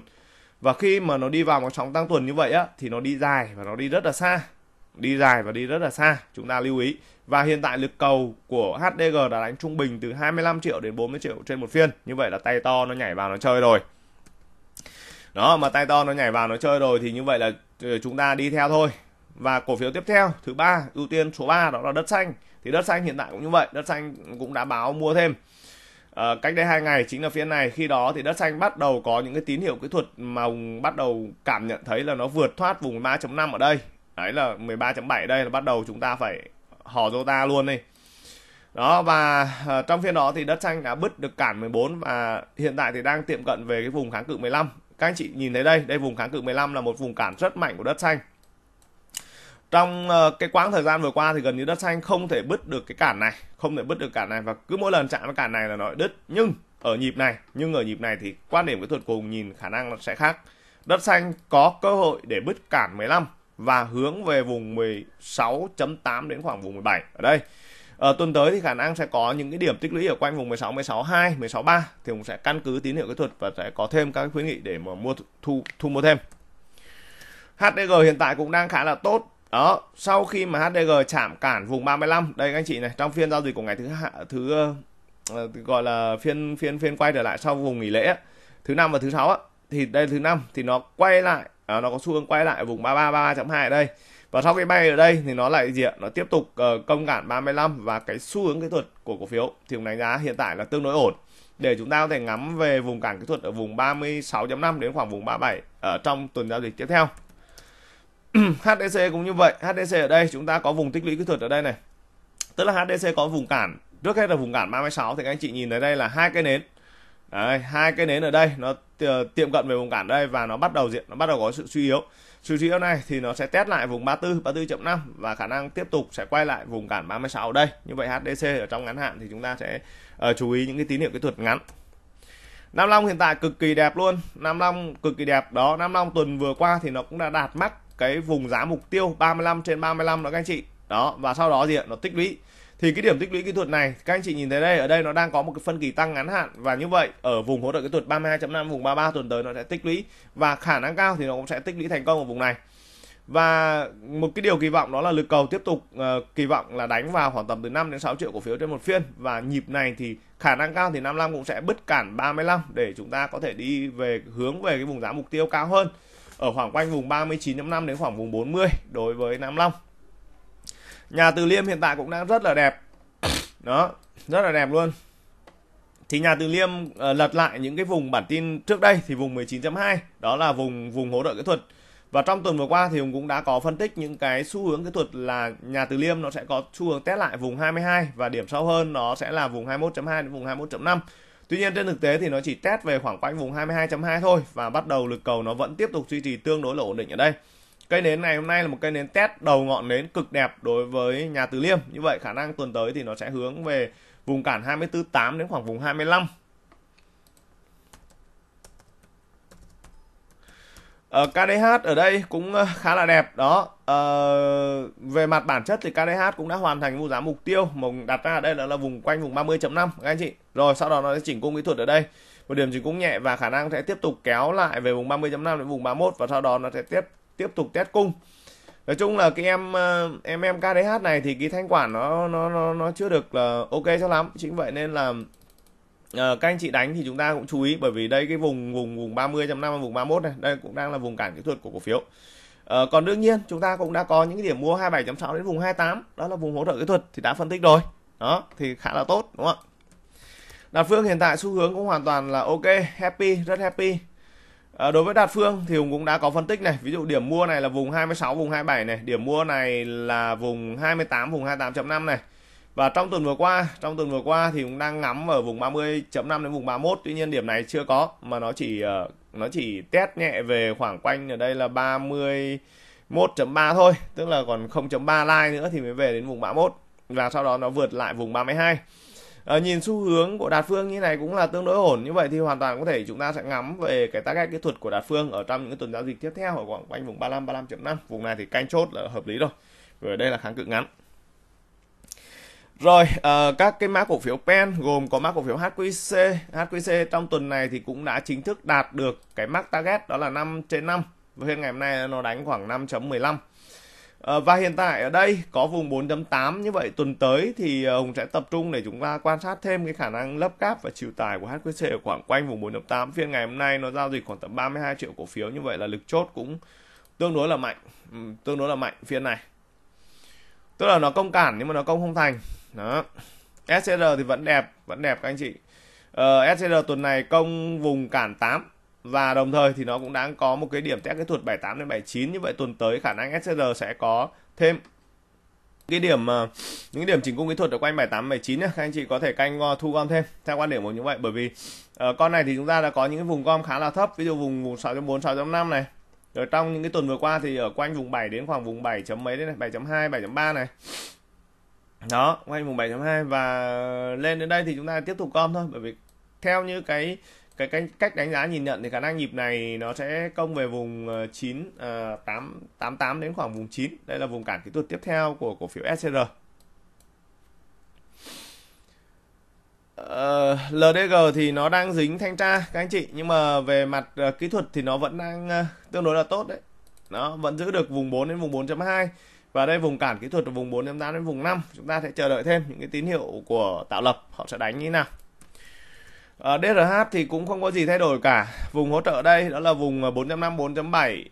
Và khi mà nó đi vào một sóng tăng tuần như vậy á thì nó đi dài và nó đi rất là xa đi dài và đi rất là xa chúng ta lưu ý và hiện tại lực cầu của HDG đã đánh trung bình từ 25 triệu đến 40 triệu trên một phiên như vậy là tay to nó nhảy vào nó chơi rồi đó mà tay to nó nhảy vào nó chơi rồi thì như vậy là ờ, chúng ta đi theo thôi và cổ phiếu tiếp theo thứ ba ưu tiên số 3 đó là đất xanh thì đất xanh hiện tại cũng như vậy đất xanh cũng đã báo mua thêm à, cách đây hai ngày chính là phiên này khi đó thì đất xanh bắt đầu có những cái tín hiệu kỹ thuật mà bắt đầu cảm nhận thấy là nó vượt thoát vùng 3.5 ở đây đấy là 13.7 đây là bắt đầu chúng ta phải hò ta luôn đi đó và ờ, trong phiên đó thì đất xanh đã bứt được cản 14 và hiện tại thì đang tiệm cận về cái vùng kháng cự 15 các anh chị nhìn thấy đây đây vùng kháng cự 15 là một vùng cản rất mạnh của đất xanh trong ờ, cái quãng thời gian vừa qua thì gần như đất xanh không thể bứt được cái cản này không thể bứt được cản này và cứ mỗi lần chạm với cản này là nó đứt nhưng ở nhịp này nhưng ở nhịp này thì quan điểm kỹ thuật cùng nhìn khả năng nó sẽ khác đất xanh có cơ hội để bứt cản 15 và hướng về vùng 16.8 đến khoảng vùng 17 ở đây. À, tuần tới thì khả năng sẽ có những cái điểm tích lũy ở quanh vùng 16, 16, 2, 16, 3 thì cũng sẽ căn cứ tín hiệu kỹ thuật và sẽ có thêm các khuyến nghị để mà mua thu thu mua thêm. HDG hiện tại cũng đang khá là tốt. Đó, sau khi mà HDG chạm cản vùng 35, đây các anh chị này, trong phiên giao dịch của ngày thứ hạ, thứ uh, gọi là phiên phiên phiên quay trở lại sau vùng nghỉ lễ thứ năm và thứ sáu thì đây thứ năm thì nó quay lại à, nó có xu hướng quay lại vùng 3333.2 đây và sau cái bay ở đây thì nó lại gì ạ nó tiếp tục uh, công cản 35 và cái xu hướng kỹ thuật của cổ phiếu thì cũng đánh giá hiện tại là tương đối ổn để chúng ta có thể ngắm về vùng cản kỹ thuật ở vùng 36.5 đến khoảng vùng 37 ở ờ, trong tuần giao dịch tiếp theo HDC cũng như vậy HDC ở đây chúng ta có vùng tích lũy kỹ thuật ở đây này tức là HDC có vùng cản trước hết là vùng cản 36 thì các anh chị nhìn thấy đây là hai cây nến Đấy, hai cái nến ở đây nó ờ, tiệm cận về vùng cản đây và nó bắt đầu diện nó bắt đầu có sự suy yếu suy yếu này thì nó sẽ test lại vùng 34 34.5 và khả năng tiếp tục sẽ quay lại vùng cản 36 ở đây như vậy HDC ở trong ngắn hạn thì chúng ta sẽ uh, chú ý những cái tín hiệu kỹ thuật ngắn Nam Long hiện tại cực kỳ đẹp luôn Nam Long cực kỳ đẹp đó Nam Long tuần vừa qua thì nó cũng đã đạt mắc cái vùng giá mục tiêu 35 trên 35 đó các anh chị đó và sau đó gì ạ nó tích lũy thì cái điểm tích lũy kỹ thuật này các anh chị nhìn thấy đây ở đây nó đang có một cái phân kỳ tăng ngắn hạn và như vậy ở vùng hỗ trợ kỹ thuật 32.5 vùng 33 tuần tới nó sẽ tích lũy và khả năng cao thì nó cũng sẽ tích lũy thành công ở vùng này và một cái điều kỳ vọng đó là lực cầu tiếp tục uh, kỳ vọng là đánh vào khoảng tầm từ 5 đến 6 triệu cổ phiếu trên một phiên và nhịp này thì khả năng cao thì 55 cũng sẽ bứt cản 35 để chúng ta có thể đi về hướng về cái vùng giá mục tiêu cao hơn ở khoảng quanh vùng 39.5 đến khoảng vùng 40 đối với 55 nhà từ liêm hiện tại cũng đang rất là đẹp đó rất là đẹp luôn thì nhà từ liêm uh, lật lại những cái vùng bản tin trước đây thì vùng 19.2 đó là vùng vùng hỗ trợ kỹ thuật và trong tuần vừa qua thì Hùng cũng đã có phân tích những cái xu hướng kỹ thuật là nhà từ liêm nó sẽ có xu hướng test lại vùng 22 và điểm sâu hơn nó sẽ là vùng 21.2 đến vùng 21.5. Tuy nhiên trên thực tế thì nó chỉ test về khoảng quanh vùng 22.2 thôi và bắt đầu lực cầu nó vẫn tiếp tục duy trì tương đối là ổn định ở đây. Cây nến này hôm nay là một cây nến test đầu ngọn nến cực đẹp đối với nhà Tứ Liêm. Như vậy khả năng tuần tới thì nó sẽ hướng về vùng cản 24.8 đến khoảng vùng 25. Ở KDH ở đây cũng ờ, khá là đẹp đó. À, về mặt bản chất thì KDH cũng đã hoàn thành vô giá mục tiêu mà đặt ra ở đây là, là vùng quanh vùng 30.5 các anh chị. Rồi sau đó nó sẽ chỉnh cung kỹ thuật ở đây. Một điểm chỉnh cung nhẹ và khả năng sẽ tiếp tục kéo lại về vùng 30.5 đến vùng 31 và sau đó nó sẽ tiếp tiếp tục test cung nói chung là cái em ờ, em em KDH này thì cái thanh quản nó nó nó nó chưa được là ok cho lắm chính vậy nên là ờ, các anh chị đánh thì chúng ta cũng chú ý bởi vì đây cái vùng vùng vùng 30 năm và vùng 31 này đây cũng đang là vùng cản kỹ thuật của cổ phiếu à, còn đương nhiên chúng ta cũng đã có những cái điểm mua 27.6 đến vùng 28 đó là vùng hỗ trợ kỹ thuật thì đã phân tích rồi đó thì khá là tốt đúng không ạ Đạt Phương hiện tại xu hướng cũng hoàn toàn là ok happy rất happy À, đối với Đạt Phương thì Hùng cũng đã có phân tích này, ví dụ điểm mua này là vùng 26, vùng 27 này, điểm mua này là vùng 28, vùng 28.5 này. Và trong tuần vừa qua, trong tuần vừa qua thì cũng đang ngắm ở vùng 30.5 đến vùng 31, tuy nhiên điểm này chưa có mà nó chỉ ờ, nó chỉ test nhẹ về khoảng quanh ở đây là 31.3 thôi, tức là còn 0.3 like nữa thì mới về đến vùng 31 và sau đó nó vượt lại vùng 32 à, nhìn xu hướng của đạt phương như này cũng là tương đối ổn như vậy thì hoàn toàn có thể chúng ta sẽ ngắm về cái target kỹ thuật của đạt phương ở trong những cái tuần giao dịch tiếp theo ở khoảng quanh vùng 35 35.5 vùng này thì canh chốt là hợp lý rồi và đây là kháng cự ngắn rồi à, các cái mã cổ phiếu pen gồm có mã cổ phiếu HQC HQC trong tuần này thì cũng đã chính thức đạt được cái mắc target đó là 5 trên 5 và hiện ngày hôm nay nó đánh khoảng 5.15 Ờ, và hiện tại ở đây có vùng 4.8 như vậy tuần tới thì ờ, Hùng sẽ tập trung để chúng ta quan sát thêm cái khả năng lấp cáp và chịu tải của HQC ở khoảng quanh vùng 4.8 phiên ngày hôm nay nó giao dịch khoảng tầm 32 triệu cổ phiếu như vậy là lực chốt cũng tương đối là mạnh ừ, tương đối là mạnh phiên này tức là nó công cản nhưng mà nó công không thành đó SCR thì vẫn đẹp vẫn đẹp các anh chị uh, ờ, SCR tuần này công vùng cản 8 và đồng thời thì nó cũng đang có một cái điểm test kỹ thuật 78 đến 79 như vậy tuần tới khả năng SCR sẽ có thêm cái điểm ờ, những điểm chỉnh cung kỹ thuật ở quanh 78 79 nhá, các anh chị có thể canh ờ, thu gom thêm theo quan điểm của như vậy bởi vì ờ, con này thì chúng ta đã có những cái vùng gom khá là thấp, ví dụ vùng vùng 6.4 6.5 này. Rồi trong những cái tuần vừa qua thì ở quanh vùng 7 đến khoảng vùng 7. mấy đấy này, 7.2, 7.3 này. Đó, quanh vùng 7.2 và lên đến đây thì chúng ta tiếp tục gom thôi bởi vì theo như cái cái cách cách đánh giá nhìn nhận thì khả năng nhịp này nó sẽ công về vùng 9 uh, 8 88 đến khoảng vùng 9. Đây là vùng cản kỹ thuật tiếp theo của cổ phiếu SCR. Uh, ờ, LDG thì nó đang dính thanh tra các anh chị nhưng mà về mặt uh, kỹ thuật thì nó vẫn đang uh, tương đối là tốt đấy. Nó vẫn giữ được vùng 4 đến vùng 4.2 và đây vùng cản kỹ thuật ở vùng 4.8 đến vùng 5. Chúng ta sẽ chờ đợi thêm những cái tín hiệu của tạo lập họ sẽ đánh như thế nào. À, ờ, DRH thì cũng không có gì thay đổi cả. Vùng hỗ trợ đây đó là vùng 4.5, 4.7,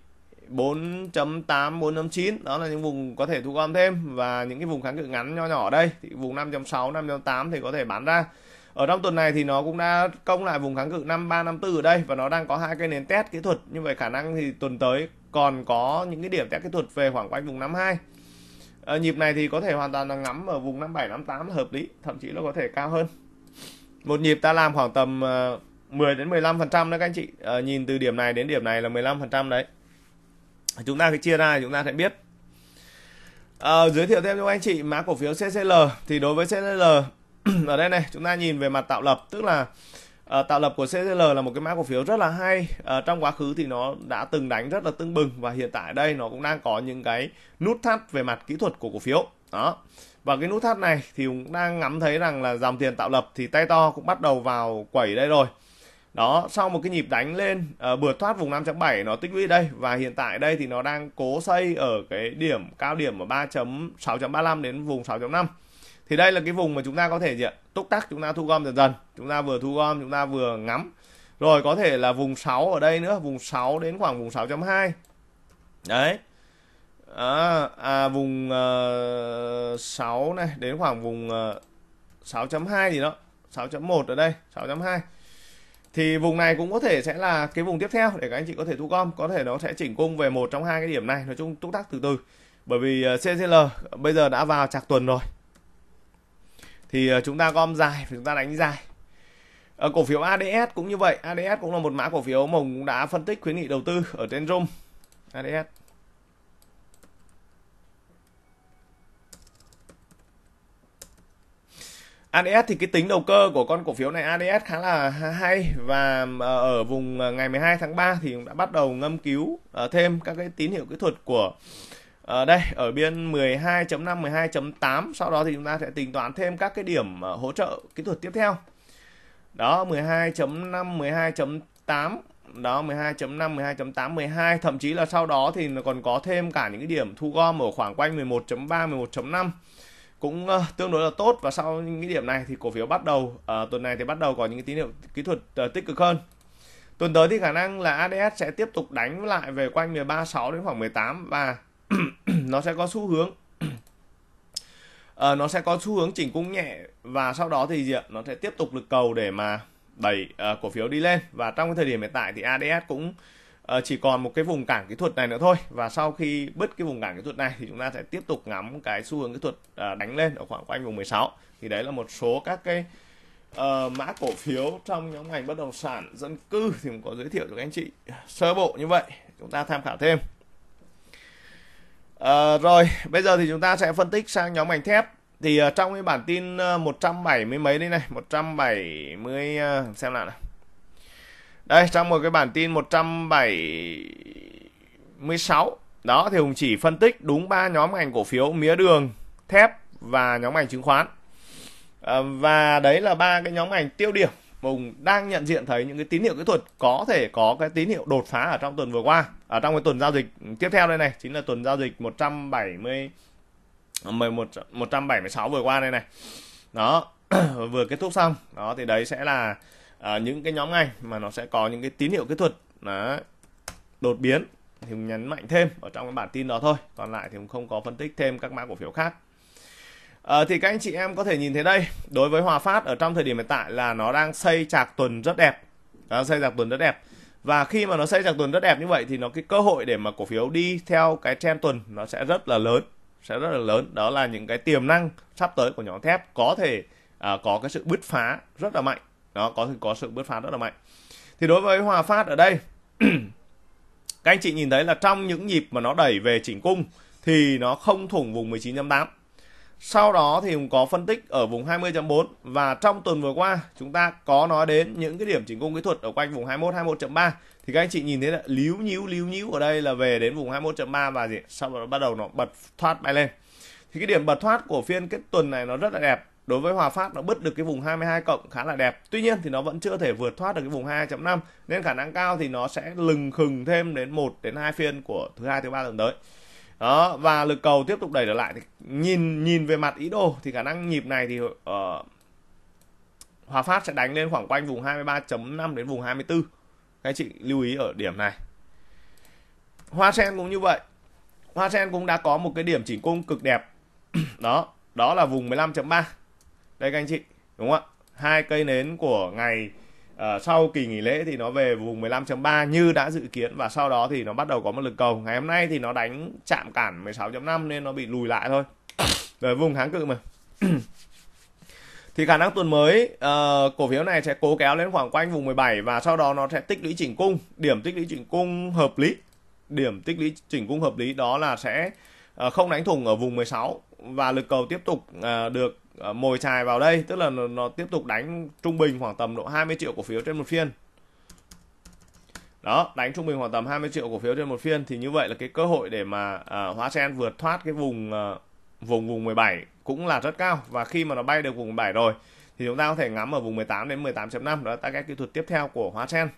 4.8, 4.9. Đó là những vùng có thể thu gom thêm. Và những cái vùng kháng cự ngắn nho nhỏ đây. Thì vùng 5.6, 5.8 thì có thể bán ra. Ở trong tuần này thì nó cũng đã công lại vùng kháng cự 53, 54 ở đây. Và nó đang có hai cây nền test kỹ thuật. Như vậy khả năng thì tuần tới còn có những cái điểm test kỹ thuật về khoảng quanh vùng 52. À, ờ, nhịp này thì có thể hoàn toàn là ngắm ở vùng 57, 58 là hợp lý. Thậm chí nó có thể cao hơn một nhịp ta làm khoảng tầm 10 ờ, đến 15 phần trăm đó các anh chị à, nhìn từ điểm này đến điểm này là 15 phần trăm đấy chúng ta cứ chia ra chúng ta sẽ biết à, giới thiệu thêm cho anh chị mã cổ phiếu CCL thì đối với CCL ở đây này chúng ta nhìn về mặt tạo lập tức là À, tạo lập của CCL là một cái mã cổ phiếu rất là hay à, trong quá khứ thì nó đã từng đánh rất là tưng bừng và hiện tại đây nó cũng đang có những cái nút thắt về mặt kỹ thuật của cổ phiếu đó và cái nút thắt này thì cũng đang ngắm thấy rằng là dòng tiền tạo lập thì tay to cũng bắt đầu vào quẩy đây rồi đó sau một cái nhịp đánh lên uh, ờ, bừa thoát vùng 5.7 nó tích lũy đây và hiện tại đây thì nó đang cố xây ở cái điểm cao điểm ở 3.6.35 đến vùng 6.5 thì đây là cái vùng mà chúng ta có thể gì ạ túc tắc chúng ta thu gom dần dần chúng ta vừa thu gom chúng ta vừa ngắm rồi có thể là vùng 6 ở đây nữa vùng 6 đến khoảng vùng 6.2 đấy à, à, vùng ờ, 6 này đến khoảng vùng 6.2 ờ, gì đó 6.1 ở đây 6.2 thì vùng này cũng có thể sẽ là cái vùng tiếp theo để các anh chị có thể thu gom có thể nó sẽ chỉnh cung về một trong hai cái điểm này nói chung túc tác từ từ bởi vì ờ, CCL bây giờ đã vào chạc tuần rồi thì ờ, chúng ta gom dài chúng ta đánh dài ở cổ phiếu ADS cũng như vậy ADS cũng là một mã cổ phiếu mà cũng đã phân tích khuyến nghị đầu tư ở trên room ADS ADS thì cái tính đầu cơ của con cổ phiếu này ADS khá là hay và ờ, ở vùng ờ, ngày 12 tháng 3 thì đã bắt đầu ngâm cứu ờ, thêm các cái tín hiệu kỹ thuật của ở đây ở biên 12.5 12.8 sau đó thì chúng ta sẽ tính toán thêm các cái điểm hỗ trợ kỹ thuật tiếp theo đó 12.5 12.8 đó 12.5 12.8 12 thậm chí là sau đó thì còn có thêm cả những cái điểm thu gom ở khoảng quanh 11.3 11.5 cũng uh, tương đối là tốt và sau những cái điểm này thì cổ phiếu bắt đầu uh, tuần này thì bắt đầu có những cái tín hiệu kỹ thuật uh, tích cực hơn tuần tới thì khả năng là ADS sẽ tiếp tục đánh lại về quanh 136 đến khoảng 18 và nó sẽ có xu hướng uh, nó sẽ có xu hướng chỉnh cung nhẹ và sau đó thì diện nó sẽ tiếp tục lực cầu để mà đẩy uh, cổ phiếu đi lên và trong cái thời điểm hiện tại thì ADS cũng Ờ, chỉ còn một cái vùng cản kỹ thuật này nữa thôi và sau khi bứt cái vùng cản kỹ thuật này thì chúng ta sẽ tiếp tục ngắm cái xu hướng kỹ thuật ờ, đánh lên ở khoảng quanh vùng 16 thì đấy là một số các cái uh, mã cổ phiếu trong nhóm ngành bất động sản dân cư thì cũng có giới thiệu cho các anh chị sơ bộ như vậy chúng ta tham khảo thêm uh, rồi bây giờ thì chúng ta sẽ phân tích sang nhóm ngành thép thì uh, trong cái bản tin uh, 170 mấy đây này 170 uh, xem lại nào đây trong một cái bản tin 176 đó thì Hùng chỉ phân tích đúng ba nhóm ngành cổ phiếu mía đường thép và nhóm ngành chứng khoán à, và đấy là ba cái nhóm ngành tiêu điểm Hùng đang nhận diện thấy những cái tín hiệu kỹ thuật có thể có cái tín hiệu đột phá ở trong tuần vừa qua ở trong cái tuần giao dịch tiếp theo đây này chính là tuần giao dịch 170 11 176 vừa qua đây này đó vừa kết thúc xong đó thì đấy sẽ là à, những cái nhóm ngành mà nó sẽ có những cái tín hiệu kỹ thuật là đột biến thì mình nhấn mạnh thêm ở trong cái bản tin đó thôi còn lại thì mình không có phân tích thêm các mã cổ phiếu khác à, thì các anh chị em có thể nhìn thấy đây đối với Hòa Phát ở trong thời điểm hiện tại là nó đang xây chạc tuần rất đẹp nó xây chạc tuần rất đẹp và khi mà nó xây chạc tuần rất đẹp như vậy thì nó cái cơ hội để mà cổ phiếu đi theo cái trend tuần nó sẽ rất là lớn sẽ rất là lớn đó là những cái tiềm năng sắp tới của nhóm thép có thể à, có cái sự bứt phá rất là mạnh đó có có sự bứt phá rất là mạnh thì đối với hòa phát ở đây các anh chị nhìn thấy là trong những nhịp mà nó đẩy về chỉnh cung thì nó không thủng vùng 19.8 sau đó thì cũng có phân tích ở vùng 20.4 và trong tuần vừa qua chúng ta có nói đến những cái điểm chỉnh cung kỹ thuật ở quanh vùng 21 21.3 thì các anh chị nhìn thấy là líu nhíu líu nhíu ở đây là về đến vùng 21.3 và gì sau đó bắt đầu nó bật thoát bay lên thì cái điểm bật thoát của phiên kết tuần này nó rất là đẹp đối với Hòa Phát nó bứt được cái vùng 22 cộng khá là đẹp. Tuy nhiên thì nó vẫn chưa thể vượt thoát được cái vùng 2.5 nên khả năng cao thì nó sẽ lừng khừng thêm đến 1 đến 2 phiên của thứ hai thứ ba tuần tới. Đó và lực cầu tiếp tục đẩy trở lại thì nhìn nhìn về mặt ý đồ thì khả năng nhịp này thì uh, Hòa Phát sẽ đánh lên khoảng quanh vùng 23.5 đến vùng 24. Các chị lưu ý ở điểm này. Hoa sen cũng như vậy. Hoa sen cũng đã có một cái điểm chỉnh cung cực đẹp. Đó, đó là vùng 15.3 đây các anh chị đúng không ạ hai cây nến của ngày uh, sau kỳ nghỉ lễ thì nó về vùng 15.3 như đã dự kiến và sau đó thì nó bắt đầu có một lực cầu ngày hôm nay thì nó đánh chạm cản 16.5 nên nó bị lùi lại thôi về vùng kháng cự mà thì khả năng tuần mới uh, cổ phiếu này sẽ cố kéo lên khoảng quanh vùng 17 và sau đó nó sẽ tích lũy chỉnh cung điểm tích lũy chỉnh cung hợp lý điểm tích lũy chỉnh cung hợp lý đó là sẽ uh, không đánh thủng ở vùng 16 và lực cầu tiếp tục uh, được Ờ, mồi chài vào đây tức là nó, nó tiếp tục đánh trung bình khoảng tầm độ 20 triệu cổ phiếu trên một phiên đó đánh trung bình khoảng tầm 20 triệu cổ phiếu trên một phiên thì như vậy là cái cơ hội để mà à, hóa sen vượt thoát cái vùng à, vùng vùng 17 cũng là rất cao và khi mà nó bay được vùng 17 rồi thì chúng ta có thể ngắm ở vùng 18 đến 18.5 đó là các kỹ thuật tiếp theo của hóa sen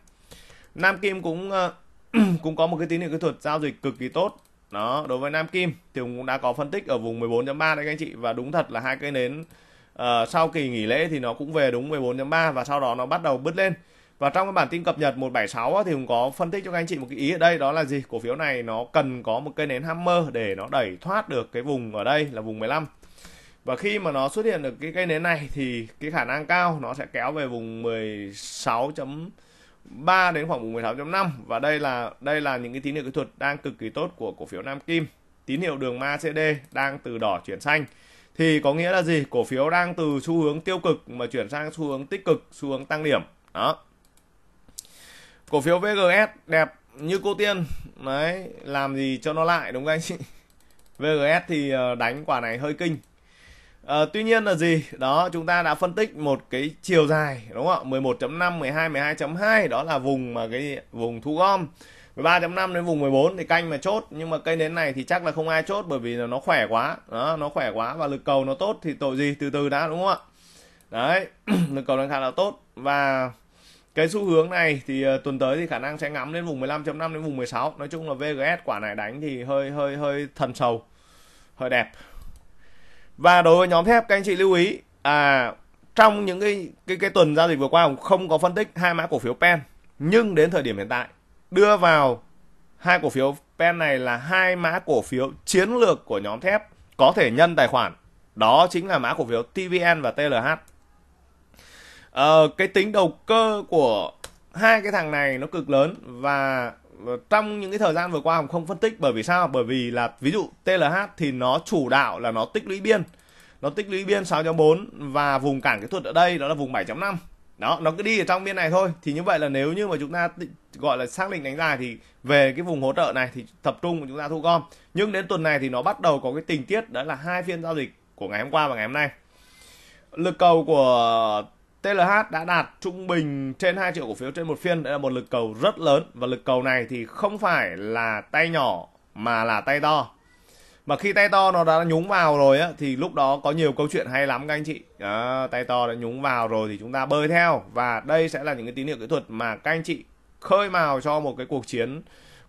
Nam Kim cũng à, cũng có một cái tín hiệu kỹ thuật giao dịch cực kỳ tốt đó đối với Nam Kim thì cũng đã có phân tích ở vùng 14.3 đấy các anh chị và đúng thật là hai cây nến uh, sau kỳ nghỉ lễ thì nó cũng về đúng 14.3 và sau đó nó bắt đầu bứt lên và trong cái bản tin cập nhật 176 thì cũng có phân tích cho các anh chị một cái ý ở đây đó là gì cổ phiếu này nó cần có một cây nến hammer để nó đẩy thoát được cái vùng ở đây là vùng 15 và khi mà nó xuất hiện được cái cây nến này thì cái khả năng cao nó sẽ kéo về vùng 16. 3 đến khoảng vùng 16.5 và đây là đây là những cái tín hiệu kỹ thuật đang cực kỳ tốt của cổ phiếu Nam Kim. Tín hiệu đường macd đang từ đỏ chuyển xanh. Thì có nghĩa là gì? Cổ phiếu đang từ xu hướng tiêu cực mà chuyển sang xu hướng tích cực, xu hướng tăng điểm. Đó. Cổ phiếu VGS đẹp như cô tiên. Đấy, làm gì cho nó lại đúng không anh chị? VGS thì ờ, đánh quả này hơi kinh. À, tuy nhiên là gì? Đó, chúng ta đã phân tích một cái chiều dài đúng không ạ? 11.5, 12, 12.2 đó là vùng mà cái vùng thu gom. 13.5 đến vùng 14 thì canh mà chốt nhưng mà cây đến này thì chắc là không ai chốt bởi vì là nó khỏe quá. Đó, nó khỏe quá và lực cầu nó tốt thì tội gì từ từ đã đúng không ạ? Đấy, lực cầu đang khá là tốt và cái xu hướng này thì ờ, tuần tới thì khả năng sẽ ngắm lên vùng 15.5 đến vùng 16. Nói chung là VGS quả này đánh thì hơi hơi hơi thần sầu. Hơi đẹp và đối với nhóm thép các anh chị lưu ý à trong những cái cái cái tuần giao dịch vừa qua không có phân tích hai mã cổ phiếu pen nhưng đến thời điểm hiện tại đưa vào hai cổ phiếu pen này là hai mã cổ phiếu chiến lược của nhóm thép có thể nhân tài khoản đó chính là mã cổ phiếu TVN và TLH ờ, cái tính đầu cơ của hai cái thằng này nó cực lớn và trong những cái thời gian vừa qua hồng không phân tích bởi vì sao bởi vì là ví dụ TLH thì nó chủ đạo là nó tích lũy biên nó tích lũy biên 6.4 và vùng cản kỹ thuật ở đây đó là vùng 7.5 đó nó cứ đi ở trong biên này thôi thì như vậy là nếu như mà chúng ta gọi là xác định đánh dài thì về cái vùng hỗ trợ này thì tập trung của chúng ta thu gom nhưng đến tuần này thì nó bắt đầu có cái tình tiết đó là hai phiên giao dịch của ngày hôm qua và ngày hôm nay lực cầu của TLH đã đạt trung bình trên 2 triệu cổ phiếu trên một phiên. Đây là một lực cầu rất lớn và lực cầu này thì không phải là tay nhỏ mà là tay to. Mà khi tay to nó đã nhúng vào rồi á, thì lúc đó có nhiều câu chuyện hay lắm các anh chị. À, tay to đã nhúng vào rồi thì chúng ta bơi theo và đây sẽ là những cái tín hiệu kỹ thuật mà các anh chị khơi mào cho một cái cuộc chiến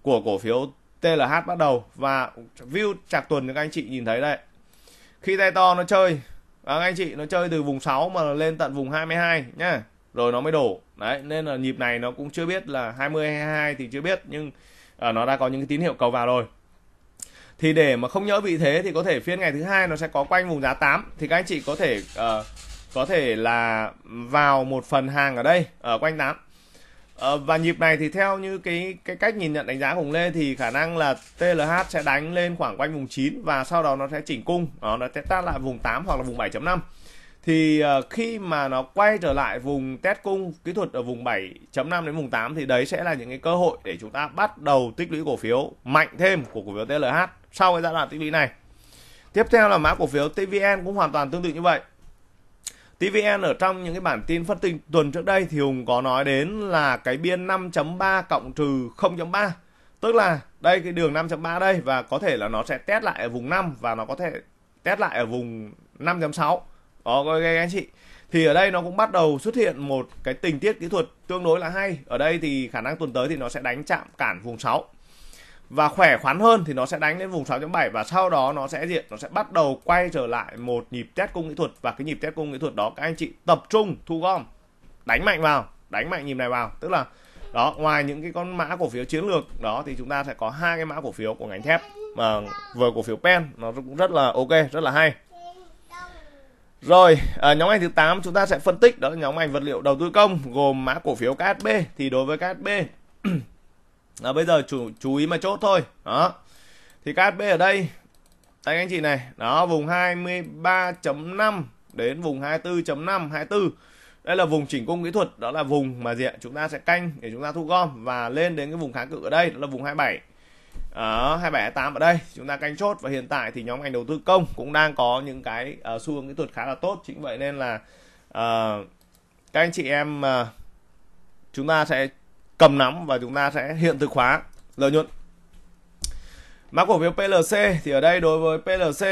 của cổ phiếu TLH bắt đầu và view chạc tuần các anh chị nhìn thấy đây. Khi tay to nó chơi Vâng anh chị nó chơi từ vùng 6 mà lên tận vùng 22 nhá. Rồi nó mới đổ. Đấy nên là nhịp này nó cũng chưa biết là 20 22 thì chưa biết nhưng à, nó đã có những cái tín hiệu cầu vào rồi. Thì để mà không nhỡ vị thế thì có thể phiên ngày thứ hai nó sẽ có quanh vùng giá 8 thì các anh chị có thể uh, có thể là vào một phần hàng ở đây ở quanh 8 Ờ, và nhịp này thì theo như cái cái cách nhìn nhận đánh giá của Hùng Lê thì khả năng là TLH sẽ đánh lên khoảng quanh vùng 9 và sau đó nó sẽ chỉnh cung, đó, nó sẽ test lại vùng 8 hoặc là vùng 7.5. Thì uh, khi mà nó quay trở lại vùng test cung kỹ thuật ở vùng 7.5 đến vùng 8 thì đấy sẽ là những cái cơ hội để chúng ta bắt đầu tích lũy cổ phiếu mạnh thêm của cổ phiếu TLH sau cái giai đoạn tích lũy này. Tiếp theo là mã cổ phiếu TVN cũng hoàn toàn tương tự như vậy. TVN ở trong những cái bản tin phân tích tuần trước đây thì Hùng có nói đến là cái biên 5.3 cộng trừ 0.3 tức là đây cái đường 5.3 đây và có thể là nó sẽ test lại ở vùng 5 và nó có thể test lại ở vùng 5.6 đó các anh chị thì ở đây nó cũng bắt đầu xuất hiện một cái tình tiết kỹ thuật tương đối là hay ở đây thì khả năng tuần tới thì nó sẽ đánh chạm cản vùng 6 và khỏe khoắn hơn thì nó sẽ đánh lên vùng 6.7 và sau đó nó sẽ diện nó sẽ bắt đầu quay trở lại một nhịp test cung kỹ thuật và cái nhịp test cung kỹ thuật đó các anh chị tập trung thu gom đánh mạnh vào đánh mạnh nhịp này vào tức là đó ngoài những cái con mã cổ phiếu chiến lược đó thì chúng ta sẽ có hai cái mã cổ phiếu của ngành thép mà vừa cổ phiếu pen nó cũng rất là ok rất là hay rồi, à, nhóm ngành thứ 8 chúng ta sẽ phân tích đó là nhóm ngành vật liệu đầu tư công gồm mã cổ phiếu KSB thì đối với KSB là bây giờ chú, chú ý mà chốt thôi đó thì KSB ở đây anh anh chị này đó vùng 23.5 đến vùng 24.5 24 đây là vùng chỉnh cung kỹ thuật đó là vùng mà gì ạ chúng ta sẽ canh để chúng ta thu gom và lên đến cái vùng kháng cự ở đây đó là vùng 27 ở uh, 27 28 ở đây chúng ta canh chốt và hiện tại thì nhóm ngành đầu tư công cũng đang có những cái uh, xu hướng kỹ thuật khá là tốt chính vậy nên là uh, các anh chị em uh, chúng ta sẽ cầm nắm và chúng ta sẽ hiện thực hóa lợi nhuận mã cổ phiếu PLC thì ở đây đối với PLC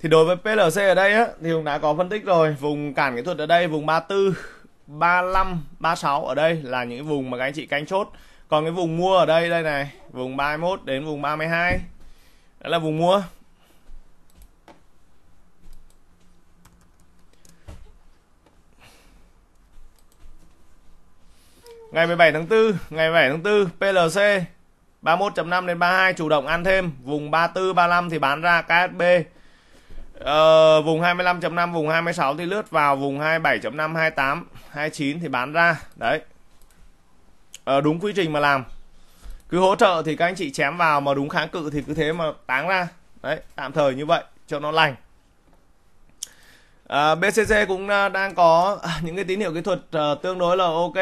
thì đối với PLC ở đây á, thì cũng đã có phân tích rồi vùng cản kỹ thuật ở đây vùng 34 35 36 ở đây là những vùng mà các anh chị canh chốt còn cái vùng mua ở đây đây này vùng 31 đến vùng 32 đó là vùng mua Ngày 17 tháng 4, ngày 17 tháng 4, PLC 31.5 đến 32 chủ động ăn thêm, vùng 34 35 thì bán ra KSB. Ờ, vùng 25.5, vùng 26 thì lướt vào, vùng 27.5, 28, 29 thì bán ra. Đấy. Ờ, đúng quy trình mà làm. Cứ hỗ trợ thì các anh chị chém vào mà đúng kháng cự thì cứ thế mà táng ra. Đấy, tạm thời như vậy cho nó lành. À, ờ, BCC cũng ờ, đang có à, những cái tín hiệu kỹ thuật uh, tương đối là ok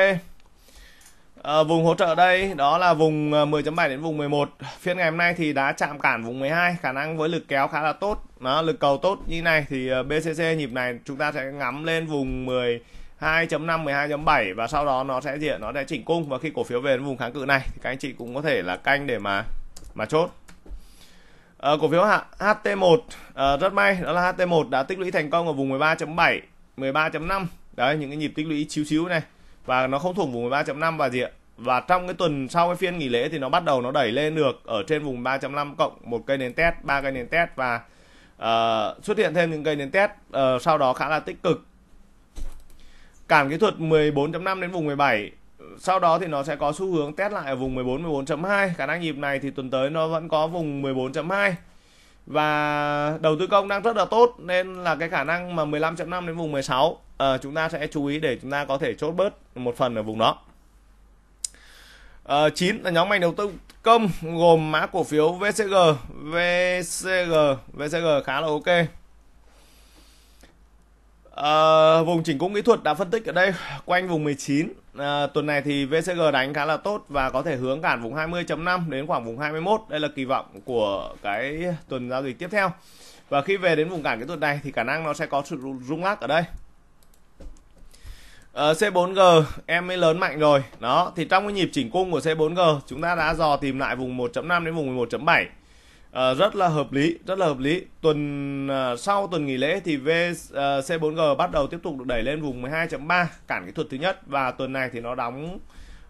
À, vùng hỗ trợ đây đó là vùng 10.7 ờ, đến vùng 11 phiên ngày hôm nay thì đã chạm cản vùng 12 khả năng với lực kéo khá là tốt nó lực cầu tốt như này thì ờ, BCC nhịp này chúng ta sẽ ngắm lên vùng 12 5 12.7 và sau đó nó sẽ diện nó sẽ chỉnh cung và khi cổ phiếu về đến vùng kháng cự này thì các anh chị cũng có thể là canh để mà mà chốt à, cổ phiếu HT1 à, rất may đó là HT1 đã tích lũy thành công ở vùng 13.7 13.5 đấy những cái nhịp tích lũy chiếu chiếu này và nó không thủng vùng 13.5 và gì ạ và trong cái tuần sau cái phiên nghỉ lễ thì nó bắt đầu nó đẩy lên được ở trên vùng 3.5 cộng một cây nến test ba cây nến test và uh, xuất hiện thêm những cây nến test uh, ờ, sau đó khá là tích cực cản kỹ thuật 14.5 đến vùng 17 sau đó thì nó sẽ có xu hướng test lại ở vùng 14 14.2 khả năng nhịp này thì tuần tới nó vẫn có vùng 14.2 và đầu tư công đang rất là tốt nên là cái khả năng mà 15.5 đến vùng 16 uh, ờ, chúng ta sẽ chú ý để chúng ta có thể chốt bớt một phần ở vùng đó uh, ờ, 9 là nhóm ngành đầu tư công gồm mã cổ phiếu VCG VCG VCG khá là ok À, vùng chỉnh cung kỹ thuật đã phân tích ở đây quanh vùng 19 à, ờ, tuần này thì VCG đánh khá là tốt và có thể hướng cản vùng 20.5 đến khoảng vùng 21 đây là kỳ vọng của cái tuần giao dịch tiếp theo và khi về đến vùng cản cái tuần này thì khả năng nó sẽ có sự rung lắc ở đây à, ờ, C4G em mới lớn mạnh rồi đó thì trong cái nhịp chỉnh cung của C4G chúng ta đã dò tìm lại vùng 1.5 đến vùng 11.7 À, rất là hợp lý, rất là hợp lý. Tuần à, sau tuần nghỉ lễ thì VC4G ờ, bắt đầu tiếp tục được đẩy lên vùng 12.3 cản kỹ thuật thứ nhất và tuần này thì nó đóng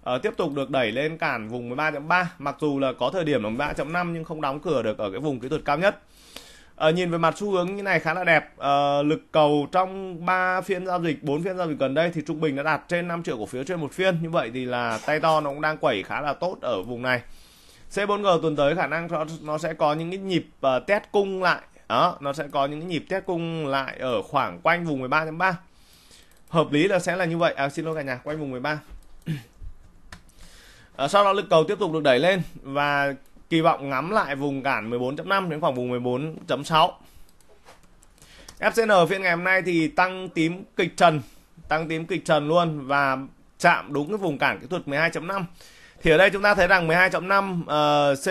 à, tiếp tục được đẩy lên cản vùng 13.3 mặc dù là có thời điểm là 13.5 nhưng không đóng cửa được ở cái vùng kỹ thuật cao nhất. À, nhìn về mặt xu hướng như này khá là đẹp. À, lực cầu trong 3 phiên giao dịch, 4 phiên giao dịch gần đây thì trung bình đã đạt trên 5 triệu cổ phiếu trên một phiên. Như vậy thì là tay to nó cũng đang quẩy khá là tốt ở vùng này. C4G tuần tới khả năng nó, nó sẽ có những cái nhịp ờ, test cung lại đó nó sẽ có những cái nhịp test cung lại ở khoảng quanh vùng 13.3 hợp lý là sẽ là như vậy à xin lỗi cả nhà quanh vùng 13 à, ờ, sau đó lực cầu tiếp tục được đẩy lên và kỳ vọng ngắm lại vùng cản 14.5 đến khoảng vùng 14.6 FCN phiên ngày hôm nay thì tăng tím kịch trần tăng tím kịch trần luôn và chạm đúng cái vùng cản kỹ thuật 12.5 thì ở đây chúng ta thấy rằng 12.5 uh, ờ, C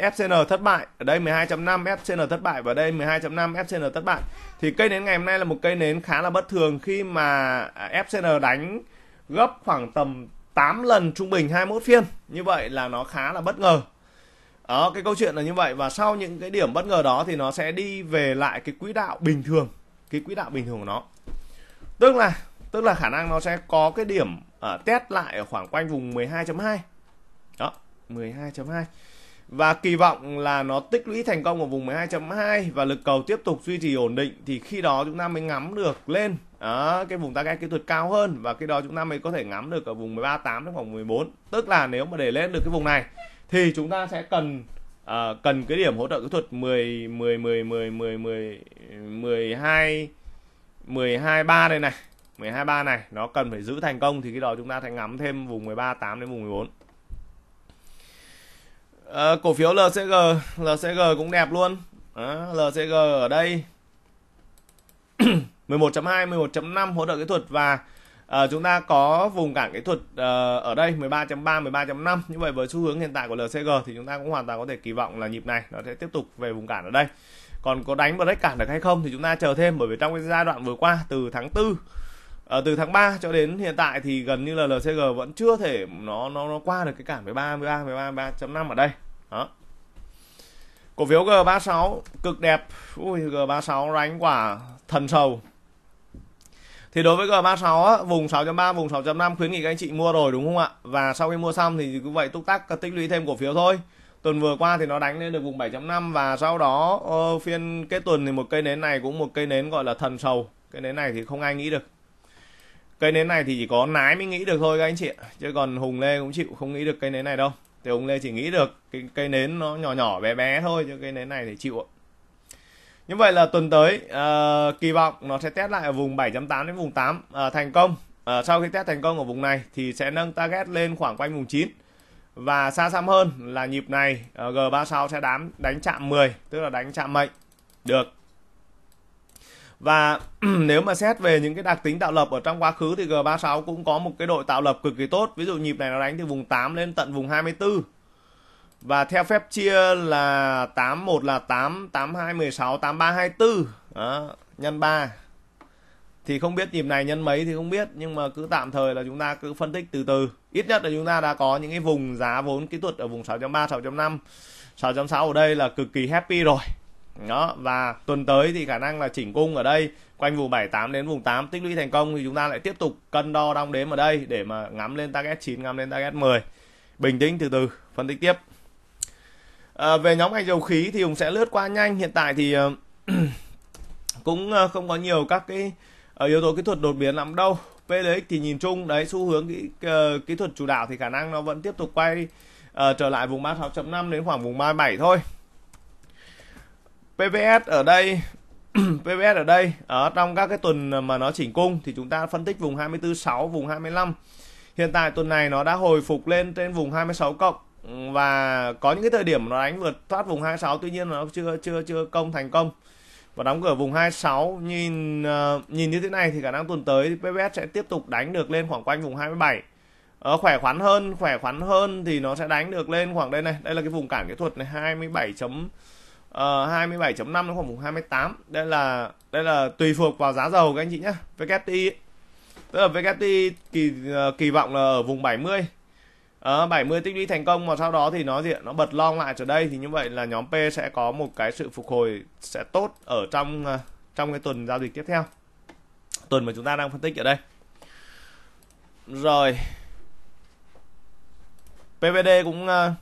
FCN thất bại ở đây 12.5 FCN thất bại và ở đây 12.5 FCN thất bại thì cây nến ngày hôm nay là một cây nến khá là bất thường khi mà à, FCN đánh gấp khoảng tầm 8 lần trung bình 21 phiên như vậy là nó khá là bất ngờ đó cái câu chuyện là như vậy và sau những cái điểm bất ngờ đó thì nó sẽ đi về lại cái quỹ đạo bình thường cái quỹ đạo bình thường của nó tức là tức là khả năng nó sẽ có cái điểm uh, test lại ở khoảng quanh vùng 12.2 đó, 12.2. Và kỳ vọng là nó tích lũy thành công ở vùng 12.2 và lực cầu tiếp tục duy trì ổn định thì khi đó chúng ta mới ngắm được lên đó, cái vùng target kỹ thuật cao hơn và khi đó chúng ta mới có thể ngắm được ở vùng 13.8 đến khoảng 14. Tức là nếu mà để lên được cái vùng này thì chúng ta sẽ cần à, cần cái điểm hỗ trợ kỹ thuật 10 10 10 10 10 10 12 12 3 đây này, 12 3 này nó cần phải giữ thành công thì khi đó chúng ta sẽ ngắm thêm vùng 13 8 đến vùng 14 à, cổ phiếu LCG LCG cũng đẹp luôn à, LCG ở đây 11.2 11.5 hỗ trợ kỹ thuật và à, chúng ta có vùng cản kỹ thuật à, ở đây 13.3 13.5 như vậy với xu hướng hiện tại của LCG thì chúng ta cũng hoàn toàn có thể kỳ vọng là nhịp này nó sẽ tiếp tục về vùng cản ở đây còn có đánh break cản được hay không thì chúng ta chờ thêm bởi vì trong cái giai đoạn vừa qua từ tháng 4 À, từ tháng 3 cho đến hiện tại thì gần như là LCG vẫn chưa thể nó nó nó qua được cái cản 13 13 13 3.5 ở đây đó. Cổ phiếu G36 cực đẹp. Ui G36 đánh quả thần sầu. Thì đối với G36 á, vùng 6.3, vùng 6.5 khuyến nghị các anh chị mua rồi đúng không ạ? Và sau khi mua xong thì cứ vậy túc tắc tích lũy thêm cổ phiếu thôi. Tuần vừa qua thì nó đánh lên được vùng 7.5 và sau đó uh, phiên kết tuần thì một cây nến này cũng một cây nến gọi là thần sầu. Cây nến này thì không ai nghĩ được. Cây nến này thì chỉ có nái mới nghĩ được thôi các anh chị Chứ còn Hùng Lê cũng chịu không nghĩ được cây nến này đâu thì ông lê chỉ nghĩ được cái cây nến nó nhỏ nhỏ bé bé thôi chứ cây nến này thì chịu như vậy là tuần tới uh, kỳ vọng nó sẽ test lại ở vùng 7.8 đến vùng 8 uh, ờ, thành công. Uh, sau khi test thành công ở vùng này thì sẽ nâng target lên khoảng quanh vùng 9. Và xa xăm hơn là nhịp này uh, G36 sẽ đám đánh chạm 10, tức là đánh chạm mệnh. Được và nếu mà xét về những cái đặc tính tạo lập ở trong quá khứ thì G36 cũng có một cái đội tạo lập cực kỳ tốt. Ví dụ nhịp này nó đánh từ vùng 8 lên tận vùng 24. Và theo phép chia là 81 là 8, 82, 16, 83, 24. Đó, nhân 3. Thì không biết nhịp này nhân mấy thì không biết. Nhưng mà cứ tạm thời là chúng ta cứ phân tích từ từ. Ít nhất là chúng ta đã có những cái vùng giá vốn kỹ thuật ở vùng 6.3, 6.5. 6.6 ở đây là cực kỳ happy rồi đó và tuần tới thì khả năng là chỉnh cung ở đây quanh vùng 78 đến vùng 8 tích lũy thành công thì chúng ta lại tiếp tục cân đo đong đếm ở đây để mà ngắm lên target 9 ngắm lên target 10 bình tĩnh từ từ phân tích tiếp à, về nhóm ngành dầu khí thì cũng sẽ lướt qua nhanh hiện tại thì ờ, cũng ờ, không có nhiều các cái ờ, yếu tố kỹ thuật đột biến lắm đâu PLX thì nhìn chung đấy xu hướng kỹ, kỹ thuật chủ đạo thì khả năng nó vẫn tiếp tục quay uh, trở lại vùng 36.5 đến khoảng vùng 37 thôi PVS ở đây PVS ở đây ở trong các cái tuần mà nó chỉnh cung thì chúng ta phân tích vùng 246 vùng 25 hiện tại tuần này nó đã hồi phục lên trên vùng 26 cộng và có những cái thời điểm nó đánh vượt thoát vùng 26 tuy nhiên nó chưa chưa chưa công thành công và đóng cửa vùng 26 nhìn uh, nhìn như thế này thì khả năng tuần tới PVS sẽ tiếp tục đánh được lên khoảng quanh vùng 27 ở ờ, khỏe khoắn hơn khỏe khoắn hơn thì nó sẽ đánh được lên khoảng đây này đây là cái vùng cản kỹ thuật này 27 uh, 27.5 nó khoảng vùng 28 đây là đây là tùy thuộc vào giá dầu các anh chị nhé WTI tức là WTI kỳ uh, kỳ vọng là ở vùng 70 uh, 70 tích lũy thành công mà sau đó thì nó diện nó bật long lại trở đây thì như vậy là nhóm P sẽ có một cái sự phục hồi sẽ tốt ở trong uh, trong cái tuần giao dịch tiếp theo tuần mà chúng ta đang phân tích ở đây rồi PVD cũng uh,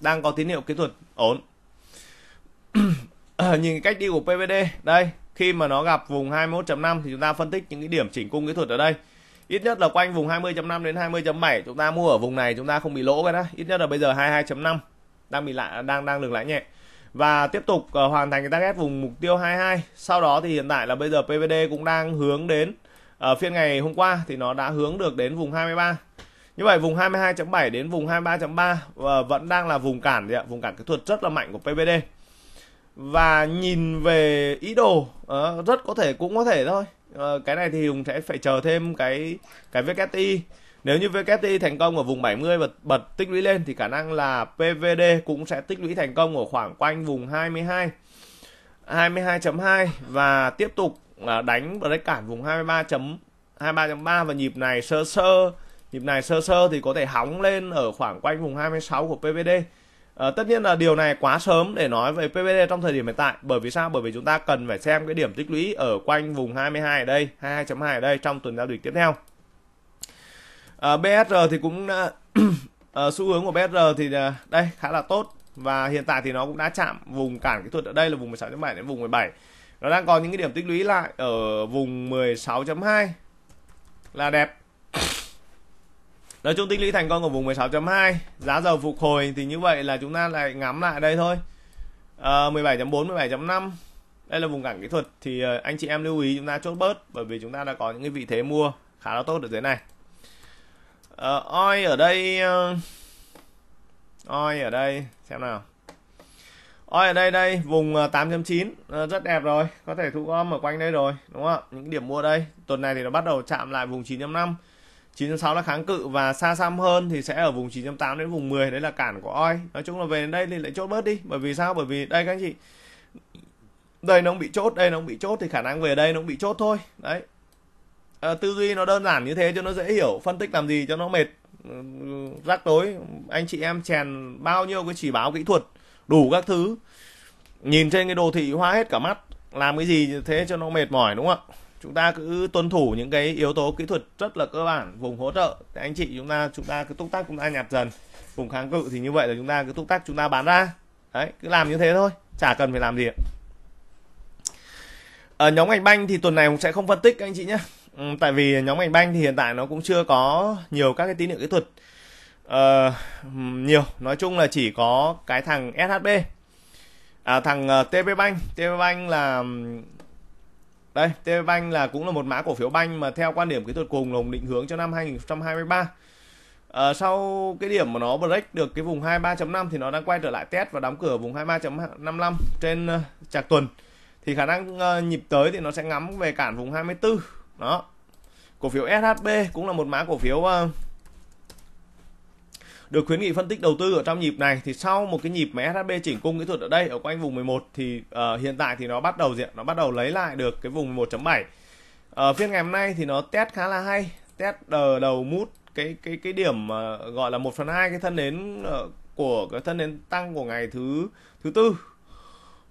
đang có tín hiệu kỹ thuật ổn Ờ, nhìn cách đi của PVD đây khi mà nó gặp vùng 21.5 thì chúng ta phân tích những cái điểm chỉnh cung kỹ thuật ở đây ít nhất là quanh vùng 20.5 đến 20.7 chúng ta mua ở vùng này chúng ta không bị lỗ cái đó ít nhất là bây giờ 22.5 đang bị lại đang đang được lại nhẹ và tiếp tục uh, hoàn thành cái target vùng mục tiêu 22 sau đó thì hiện tại là bây giờ PVD cũng đang hướng đến ở ờ, uh, phiên ngày hôm qua thì nó đã hướng được đến vùng 23 như vậy vùng 22.7 đến vùng 23.3 uh, vẫn đang là vùng cản gì ạ? vùng cản kỹ thuật rất là mạnh của PVD và nhìn về ý đồ à, rất có thể cũng có thể thôi à, cái này thì hùng sẽ phải chờ thêm cái cái vkti nếu như vkti thành công ở vùng 70 và bật tích lũy lên thì khả năng là pvd cũng sẽ tích lũy thành công ở khoảng quanh vùng 22 22.2 và tiếp tục à, đánh break cản vùng 23. 23.3 và nhịp này sơ sơ nhịp này sơ sơ thì có thể hóng lên ở khoảng quanh vùng 26 của PVD À, tất nhiên là điều này quá sớm để nói về PVD trong thời điểm hiện tại bởi vì sao? Bởi vì chúng ta cần phải xem cái điểm tích lũy ở quanh vùng 22 ở đây, 22.2 ở đây trong tuần giao dịch tiếp theo. À, ờ, BSR thì cũng à, xu hướng của BSR thì đây khá là tốt và hiện tại thì nó cũng đã chạm vùng cản kỹ thuật ở đây là vùng 16.7 đến vùng 17. Nó đang có những cái điểm tích lũy lại ở vùng 16.2 là đẹp nói chung tích lũy thành công ở vùng 16.2 giá dầu phục hồi thì như vậy là chúng ta lại ngắm lại đây thôi à, 17.4 17.5 đây là vùng cản kỹ thuật thì ờ, anh chị em lưu ý chúng ta chốt bớt bởi vì chúng ta đã có những cái vị thế mua khá là tốt ở dưới này à, oi ở đây ờ, oi ở đây xem nào oi ở đây đây vùng 8.9 rất đẹp rồi có thể thu gom ở quanh đây rồi đúng không ạ những điểm mua đây tuần này thì nó bắt đầu chạm lại vùng 9.5 9.6 là kháng cự và xa xăm hơn thì sẽ ở vùng 9.8 đến vùng 10 đấy là cản của oi nói chung là về đến đây thì lại chốt bớt đi bởi vì sao bởi vì đây các anh chị đây nó bị chốt đây nó bị chốt thì khả năng về đây nó bị chốt thôi đấy à, tư duy nó đơn giản như thế cho nó dễ hiểu phân tích làm gì cho nó mệt ừ, rắc tối anh chị em chèn bao nhiêu cái chỉ báo kỹ thuật đủ các thứ nhìn trên cái đồ thị hoa hết cả mắt làm cái gì thế cho nó mệt mỏi đúng không ạ chúng ta cứ tuân thủ những cái yếu tố kỹ thuật rất là cơ bản vùng hỗ trợ thì anh chị chúng ta chúng ta cứ túc tác chúng ta nhạt dần vùng kháng cự thì như vậy là chúng ta cứ túc tác chúng ta bán ra đấy cứ làm như thế thôi chả cần phải làm gì ở ờ, nhóm ngành banh thì tuần này cũng sẽ không phân tích anh chị nhé ừ, tại vì nhóm ngành banh thì hiện tại nó cũng chưa có nhiều các cái tín hiệu kỹ thuật uh, nhiều nói chung là chỉ có cái thằng SHB à, thằng ờ, TP Bank TP Bank là đây, TP Bank là cũng là một mã cổ phiếu banh mà theo quan điểm kỹ thuật cùng Hồng định hướng cho năm 2023. À, ờ, sau cái điểm mà nó break được cái vùng 23.5 thì nó đang quay trở lại test và đóng cửa vùng 23.55 trên uh, trạc tuần. Thì khả năng uh, nhịp tới thì nó sẽ ngắm về cản vùng 24. Đó. Cổ phiếu SHB cũng là một mã cổ phiếu uh, được khuyến nghị phân tích đầu tư ở trong nhịp này thì sau một cái nhịp mà SHB chỉnh cung kỹ thuật ở đây ở quanh vùng 11 thì uh, hiện tại thì nó bắt đầu diện nó bắt đầu lấy lại được cái vùng 11.7 ở uh, phiên ngày hôm nay thì nó test khá là hay test đầu, đầu mút cái cái cái điểm uh, gọi là 1 phần 2 cái thân đến uh, ờ, của cái thân đến tăng của ngày thứ thứ tư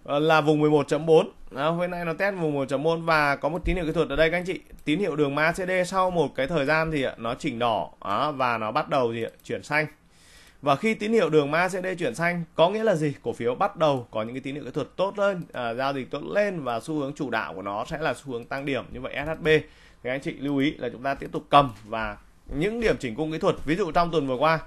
là vùng 11.4 đó, hôm nay nó test vùng 1.1 và có một tín hiệu kỹ thuật ở đây các anh chị tín hiệu đường ma CD sau một cái thời gian thì nó chỉnh đỏ đó, và nó bắt đầu thì chuyển xanh và khi tín hiệu đường MACD chuyển xanh có nghĩa là gì cổ phiếu bắt đầu có những cái tín hiệu kỹ thuật tốt lên à, giao dịch tốt lên và xu hướng chủ đạo của nó sẽ là xu hướng tăng điểm như vậy SHB thì anh chị lưu ý là chúng ta tiếp tục cầm và những điểm chỉnh cung kỹ thuật ví dụ trong tuần vừa qua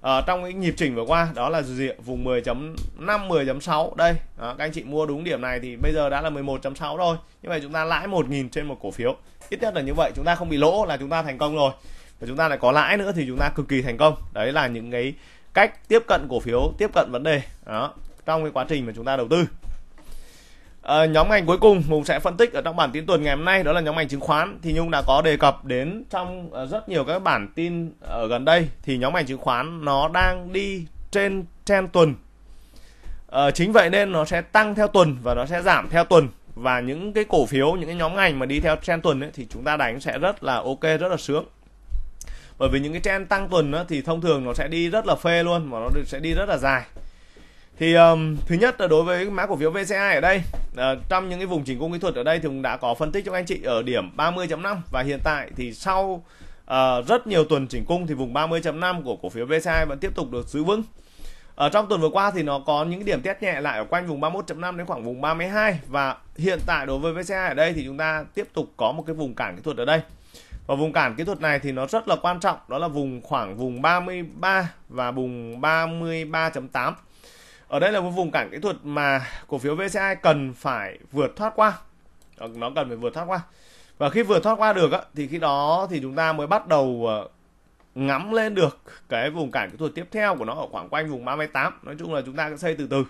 ở ờ, trong cái nhịp chỉnh vừa qua đó là gì vùng 10.5 10.6 đây đó, các anh chị mua đúng điểm này thì bây giờ đã là 11.6 rồi như vậy chúng ta lãi 1.000 trên một cổ phiếu ít nhất là như vậy chúng ta không bị lỗ là chúng ta thành công rồi và chúng ta lại có lãi nữa thì chúng ta cực kỳ thành công đấy là những cái cách tiếp cận cổ phiếu tiếp cận vấn đề đó trong cái quá trình mà chúng ta đầu tư à, nhóm ngành cuối cùng mình sẽ phân tích ở trong bản tin tuần ngày hôm nay đó là nhóm ngành chứng khoán thì Nhung đã có đề cập đến trong ờ, rất nhiều các bản tin ở gần đây thì nhóm ngành chứng khoán nó đang đi trên trend tuần à, chính vậy nên nó sẽ tăng theo tuần và nó sẽ giảm theo tuần và những cái cổ phiếu những cái nhóm ngành mà đi theo trend tuần ấy, thì chúng ta đánh sẽ rất là ok rất là sướng bởi vì những cái trend tăng tuần thì thông thường nó sẽ đi rất là phê luôn và nó sẽ đi rất là dài thì um, thứ nhất là đối với mã cổ phiếu VCI ở đây uh, trong những cái vùng chỉnh cung kỹ thuật ở đây thì cũng đã có phân tích cho anh chị ở điểm 30.5 và hiện tại thì sau uh, rất nhiều tuần chỉnh cung thì vùng 30.5 của cổ phiếu VCI vẫn tiếp tục được giữ vững ở ờ, trong tuần vừa qua thì nó có những điểm test nhẹ lại ở quanh vùng 31.5 đến khoảng vùng 32 và hiện tại đối với VCI ở đây thì chúng ta tiếp tục có một cái vùng cản kỹ thuật ở đây và vùng cản kỹ thuật này thì nó rất là quan trọng đó là vùng khoảng vùng 33 và vùng 33.8 ở đây là một vùng cản kỹ thuật mà cổ phiếu VCI cần phải vượt thoát qua nó cần phải vượt thoát qua và khi vượt thoát qua được thì khi đó thì chúng ta mới bắt đầu ờ, ngắm lên được cái vùng cản kỹ thuật tiếp theo của nó ở khoảng quanh vùng 38 nói chung là chúng ta sẽ xây từ từ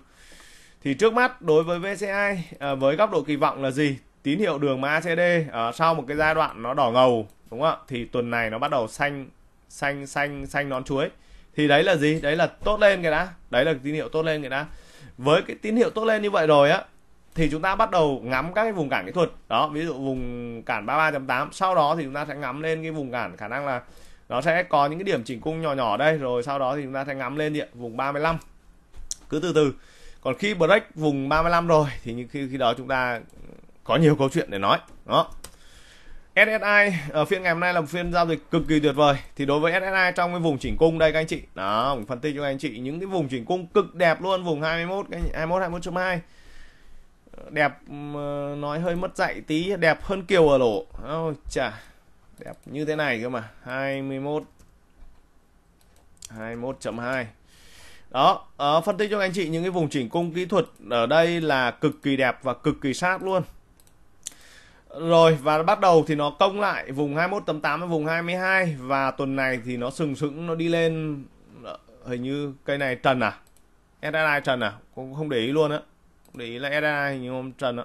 thì trước mắt đối với VCI ờ, với góc độ kỳ vọng là gì tín hiệu đường macd ờ, sau một cái giai đoạn nó đỏ ngầu đúng không ạ thì tuần này nó bắt đầu xanh xanh xanh xanh nón chuối thì đấy là gì đấy là tốt lên cái đã đấy là tín hiệu tốt lên cái đã với cái tín hiệu tốt lên như vậy rồi á thì chúng ta bắt đầu ngắm các cái vùng cản kỹ thuật đó ví dụ vùng cản 33.8 sau đó thì chúng ta sẽ ngắm lên cái vùng cản khả năng là nó sẽ có những cái điểm chỉnh cung nhỏ nhỏ đây rồi sau đó thì chúng ta sẽ ngắm lên địa vùng 35 cứ từ từ còn khi break vùng 35 rồi thì khi khi đó chúng ta có nhiều câu chuyện để nói đó SSI ở phiên ngày hôm nay là một phiên giao dịch cực kỳ tuyệt vời. Thì đối với SSI trong cái vùng chỉnh cung đây các anh chị, đó, mình phân tích cho các anh chị những cái vùng chỉnh cung cực đẹp luôn, vùng 21 cái 21 21.2. Đẹp ờ, nói hơi mất dạy tí, đẹp hơn kiều ở lỗ. Ôi chà. Đẹp như thế này cơ mà, 21 21.2 đó uh, phân tích cho anh chị những cái vùng chỉnh cung kỹ thuật ở đây là cực kỳ đẹp và cực kỳ sát luôn rồi và bắt đầu thì nó công lại vùng 21.8 với vùng 22 và tuần này thì nó sừng sững nó đi lên ờ, hình như cây này trần à? SSI trần à? Cũng không để ý luôn á. Để ý là SSI hình như ông trần á.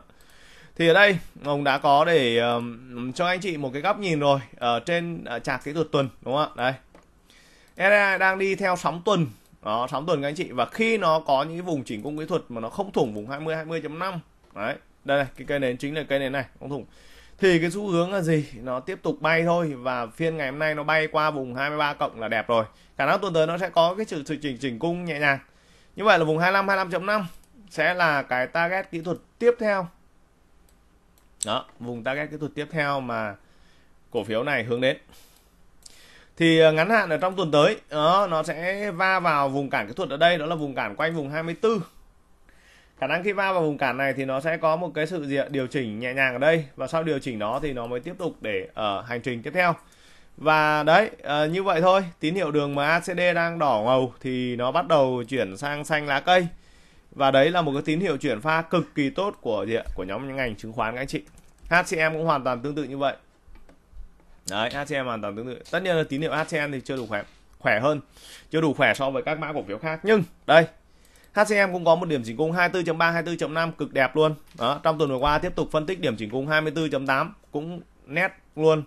Thì ở đây ông đã có để um, cho anh chị một cái góc nhìn rồi ở ờ, trên uh, ờ, chart kỹ thuật tuần đúng không ạ? Đây. SSI đang đi theo sóng tuần. Đó, sóng tuần các anh chị và khi nó có những vùng chỉnh cung kỹ thuật mà nó không thủng vùng 20 20.5 đấy đây này, cái cây nến chính là cây nến này ông thủng thì cái xu hướng là gì nó tiếp tục bay thôi và phiên ngày hôm nay nó bay qua vùng 23 cộng là đẹp rồi khả năng tuần tới nó sẽ có cái sự, sự chỉnh chỉnh cung nhẹ nhàng như vậy là vùng 25 25.5 sẽ là cái target kỹ thuật tiếp theo đó vùng target kỹ thuật tiếp theo mà cổ phiếu này hướng đến thì à, ngắn hạn ở trong tuần tới đó, nó sẽ va vào vùng cản kỹ thuật ở đây đó là vùng cản quanh vùng 24 khả năng khi va vào vùng cản này thì nó sẽ có một cái sự điều chỉnh nhẹ nhàng ở đây và sau điều chỉnh đó thì nó mới tiếp tục để ở ờ, uh, hành trình tiếp theo và đấy uh, như vậy thôi tín hiệu đường mà ACD đang đỏ ngầu thì nó bắt đầu chuyển sang xanh lá cây và đấy là một cái tín hiệu chuyển pha cực kỳ tốt của gì ạ? của nhóm ngành chứng khoán các anh chị HCM cũng hoàn toàn tương tự như vậy đấy HCM hoàn toàn tương tự tất nhiên là tín hiệu HCM thì chưa đủ khỏe khỏe hơn chưa đủ khỏe so với các mã cổ phiếu khác nhưng đây HCM cũng có một điểm chỉnh cung 24.3 24.5 cực đẹp luôn đó trong tuần vừa qua tiếp tục phân tích điểm chỉnh cung 24.8 cũng nét luôn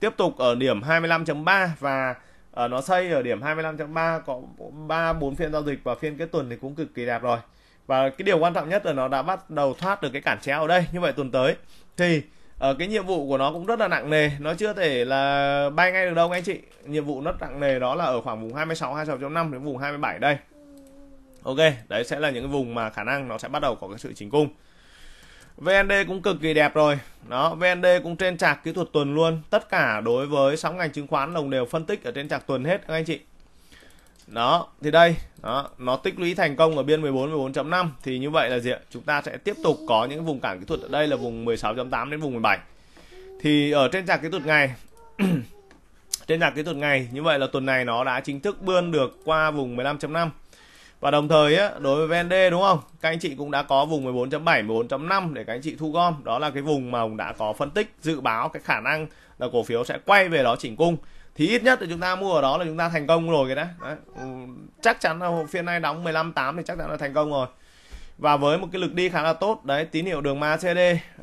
tiếp tục ở điểm 25.3 và ở ờ, nó xây ở điểm 25.3 có 3 4 phiên giao dịch và phiên kết tuần thì cũng cực kỳ đẹp rồi và cái điều quan trọng nhất là nó đã bắt đầu thoát được cái cản chéo ở đây như vậy tuần tới thì ở ờ, cái nhiệm vụ của nó cũng rất là nặng nề nó chưa thể là bay ngay được đâu anh chị nhiệm vụ rất nặng nề đó là ở khoảng vùng 26 26.5 đến vùng 27 đây ok đấy sẽ là những cái vùng mà khả năng nó sẽ bắt đầu có cái sự chỉnh cung VND cũng cực kỳ đẹp rồi đó VND cũng trên chạc kỹ thuật tuần luôn tất cả đối với sóng ngành chứng khoán đồng đều phân tích ở trên chạc tuần hết các anh chị đó thì đây đó, nó tích lũy thành công ở biên 14 14.5 thì như vậy là gì ạ chúng ta sẽ tiếp tục có những vùng cản kỹ thuật ở đây là vùng 16.8 đến vùng 17 thì ở trên chạc kỹ thuật ngày trên chạc kỹ thuật ngày như vậy là tuần này nó đã chính thức bươn được qua vùng 15.5 và đồng thời á, đối với VND đúng không? Các anh chị cũng đã có vùng 14.7, 14.5 để các anh chị thu gom. Đó là cái vùng mà Hùng đã có phân tích dự báo cái khả năng là cổ phiếu sẽ quay về đó chỉnh cung. Thì ít nhất là chúng ta mua ở đó là chúng ta thành công rồi cái đấy. đấy. Ừ, chắc chắn là phiên nay đóng 15.8 thì chắc chắn là thành công rồi. Và với một cái lực đi khá là tốt đấy, tín hiệu đường MACD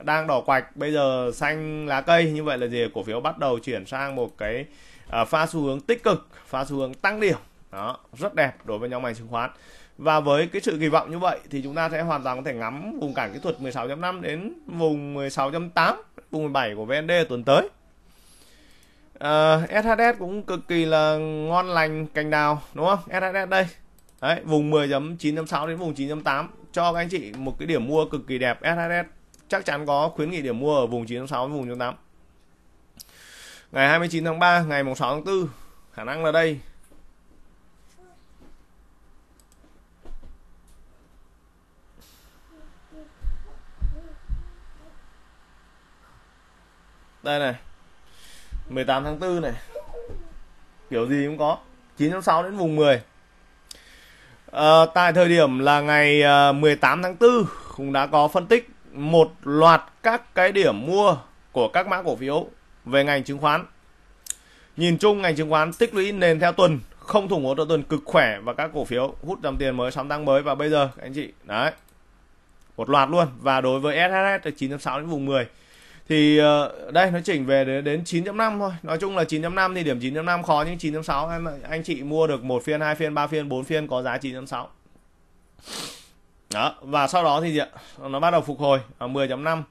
đang đỏ quạch, bây giờ xanh lá cây như vậy là gì? Cổ phiếu bắt đầu chuyển sang một cái à, pha xu hướng tích cực, pha xu hướng tăng điểm đó rất đẹp đối với nhóm ngành chứng khoán và với cái sự kỳ vọng như vậy thì chúng ta sẽ hoàn toàn có thể ngắm vùng cản kỹ thuật 16.5 đến vùng 16.8 vùng 17 của VND tuần tới uh, ờ, SHS cũng cực kỳ là ngon lành cành đào đúng không SHS đây Đấy, vùng 10.9.6 đến vùng 9.8 cho các anh chị một cái điểm mua cực kỳ đẹp SHS chắc chắn có khuyến nghị điểm mua ở vùng 9.6 đến vùng 9.8 ngày 29 tháng 3 ngày 6 tháng 4 khả năng là đây đây này 18 tháng 4 này kiểu gì cũng có 9.6 đến vùng 10 à, ờ, tại thời điểm là ngày 18 ờ, tháng 4 cũng đã có phân tích một loạt các cái điểm mua của các mã cổ phiếu về ngành chứng khoán nhìn chung ngành chứng khoán tích lũy nền theo tuần không thủng hỗ trợ tuần cực khỏe và các cổ phiếu hút dòng tiền mới sóng tăng mới và bây giờ anh chị đấy một loạt luôn và đối với SHS từ 9.6 đến vùng 10 thì ờ, đây nó chỉnh về đến, đến 9.5 thôi nói chung là 9.5 thì điểm 9.5 khó nhưng 9.6 anh anh chị mua được một phiên hai phiên ba phiên bốn phiên có giá 9.6 đó và sau đó thì gì ạ nó bắt đầu phục hồi ở à, 10.5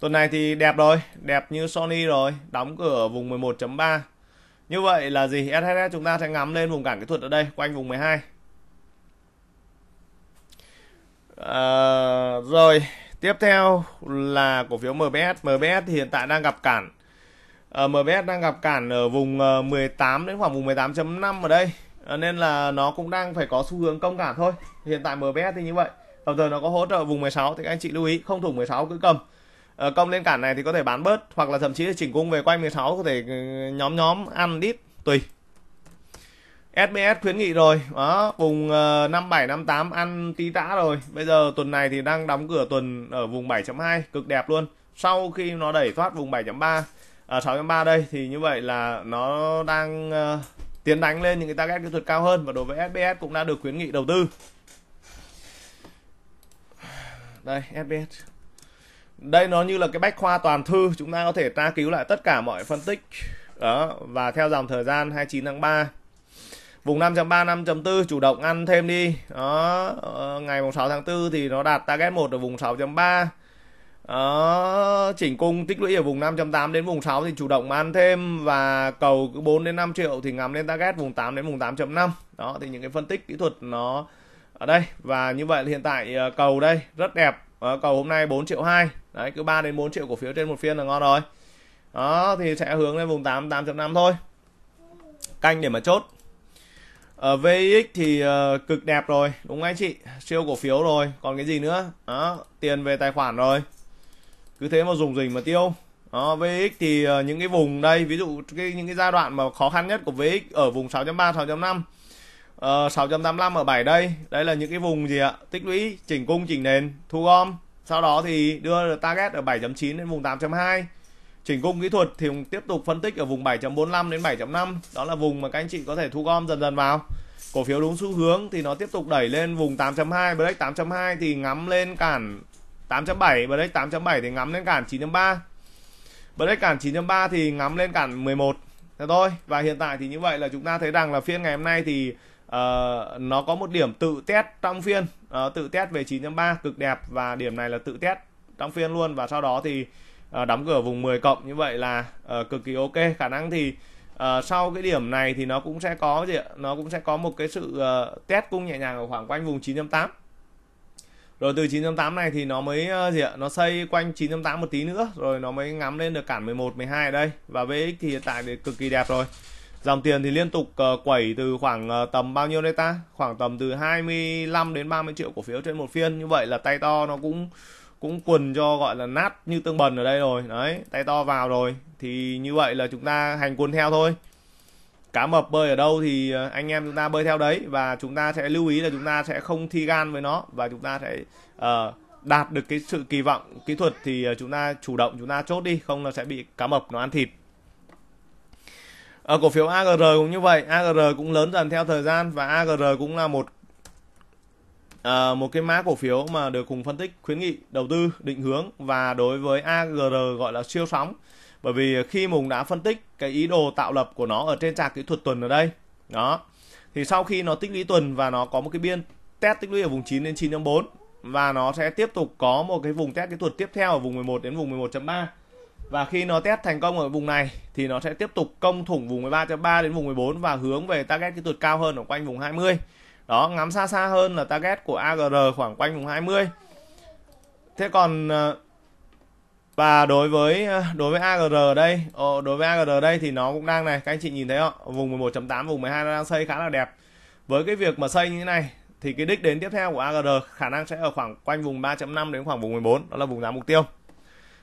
tuần này thì đẹp rồi đẹp như Sony rồi đóng cửa vùng 11.3 như vậy là gì SHS chúng ta sẽ ngắm lên vùng cản kỹ thuật ở đây quanh vùng 12 à, ờ, rồi Tiếp theo là cổ phiếu MBS. MBS thì hiện tại đang gặp cản. Uh, ờ, MBS đang gặp cản ở vùng 18 ờ, đến khoảng vùng 18.5 ở đây. Uh, nên là nó cũng đang phải có xu hướng công cản thôi. Hiện tại MBS thì như vậy. Đồng thời nó có hỗ trợ vùng 16 thì các anh chị lưu ý không thủng 16 cứ cầm. Uh, công lên cản này thì có thể bán bớt hoặc là thậm chí là chỉnh cung về quanh 16 có thể ừ, nhóm nhóm ăn đít tùy. SBS khuyến nghị rồi đó vùng uh, ờ, 5758 ăn tí tã rồi bây giờ tuần này thì đang đóng cửa tuần ở vùng 7.2 cực đẹp luôn sau khi nó đẩy thoát vùng 7.3 ở uh, 6.3 đây thì như vậy là nó đang uh, tiến đánh lên những cái target kỹ thuật cao hơn và đối với SBS cũng đã được khuyến nghị đầu tư đây SBS đây nó như là cái bách khoa toàn thư chúng ta có thể tra cứu lại tất cả mọi phân tích đó và theo dòng thời gian 29 tháng 3 vùng 5.3 5.4 chủ động ăn thêm đi đó ờ, ngày 6 tháng 4 thì nó đạt target 1 ở vùng 6.3 đó, chỉnh cung tích lũy ở vùng 5.8 đến vùng 6 thì chủ động ăn thêm và cầu cứ 4 đến 5 triệu thì ngắm lên target vùng 8 đến vùng 8.5 đó thì những cái phân tích kỹ thuật nó ở đây và như vậy hiện tại ờ, cầu đây rất đẹp ờ, cầu hôm nay 4 triệu 2 đấy cứ 3 đến 4 triệu cổ phiếu trên một phiên là ngon rồi đó thì sẽ hướng lên vùng 8 8.5 thôi canh để mà chốt ở ờ, VX thì uh, cực đẹp rồi đúng không anh chị siêu cổ phiếu rồi còn cái gì nữa đó, tiền về tài khoản rồi cứ thế mà dùng dình mà tiêu đó, VX thì uh, những cái vùng đây ví dụ cái những cái giai đoạn mà khó khăn nhất của VX ở vùng 6.3 6.5 uh, 6.85 ở 7 đây đấy là những cái vùng gì ạ tích lũy chỉnh cung chỉnh nền thu gom sau đó thì đưa target ở 7.9 đến vùng 8.2 Chỉnh khung kỹ thuật thì tiếp tục phân tích ở vùng 7.45 đến 7.5, đó là vùng mà các anh chị có thể thu gom dần dần vào. Cổ phiếu đúng xu hướng thì nó tiếp tục đẩy lên vùng 8.2, break 8.2 thì ngắm lên cản 8.7, break 8.7 thì ngắm lên cản 9.3. Break cản 9.3 thì ngắm lên cản 11. Thế thôi. Và hiện tại thì như vậy là chúng ta thấy rằng là phiên ngày hôm nay thì Uh, nó có một điểm tự test trong phiên uh, tự test về 9.3 cực đẹp và điểm này là tự test trong phiên luôn và sau đó thì uh, đóng cửa vùng 10 cộng như vậy là ờ, cực kỳ ok khả năng thì ờ, sau cái điểm này thì nó cũng sẽ có gì ạ nó cũng sẽ có một cái sự test cung nhẹ nhàng ở khoảng quanh vùng 9.8 rồi từ 9.8 này thì nó mới gì ạ nó xây quanh 9.8 một tí nữa rồi nó mới ngắm lên được cản 11 12 ở đây và VX thì hiện tại thì cực kỳ đẹp rồi dòng tiền thì liên tục quẩy từ khoảng tầm bao nhiêu đây ta khoảng tầm từ 25 đến 30 triệu cổ phiếu trên một phiên như vậy là tay to nó cũng cũng quần cho gọi là nát như tương bần ở đây rồi đấy tay to vào rồi thì như vậy là chúng ta hành quân theo thôi cá mập bơi ở đâu thì à, anh em chúng ta bơi theo đấy và chúng ta sẽ lưu ý là chúng ta sẽ không thi gan với nó và chúng ta sẽ uh, đạt được cái sự kỳ vọng kỹ thuật thì à, chúng ta chủ động chúng ta chốt đi không là sẽ bị cá mập nó ăn thịt ở cổ phiếu AGR cũng như vậy AGR cũng lớn dần theo thời gian và AGR cũng là một Ờ, một cái mã cổ phiếu mà được cùng phân tích khuyến nghị đầu tư định hướng và đối với AGR gọi là siêu sóng bởi vì khi Mùng đã phân tích cái ý đồ tạo lập của nó ở trên trạc kỹ thuật tuần ở đây đó thì sau khi nó tích lũy tuần và nó có một cái biên test tích lũy ở vùng 9 đến 9.4 và nó sẽ tiếp tục có một cái vùng test kỹ thuật tiếp theo ở vùng 11 đến vùng 11.3 và khi nó test thành công ở vùng này thì nó sẽ tiếp tục công thủng vùng 13.3 đến vùng 14 và hướng về target kỹ thuật cao hơn ở quanh vùng 20 đó ngắm xa xa hơn là target của AGR khoảng quanh vùng 20 thế còn ờ, và đối với ờ, đối với AGR ở đây ờ, đối với AGR đây thì nó cũng đang này các anh chị nhìn thấy không vùng 11.8 vùng 12 nó đang xây khá là đẹp với cái việc mà xây như thế này thì cái đích đến tiếp theo của AGR khả năng sẽ ở khoảng quanh vùng 3.5 đến khoảng vùng 14 đó là vùng giá mục tiêu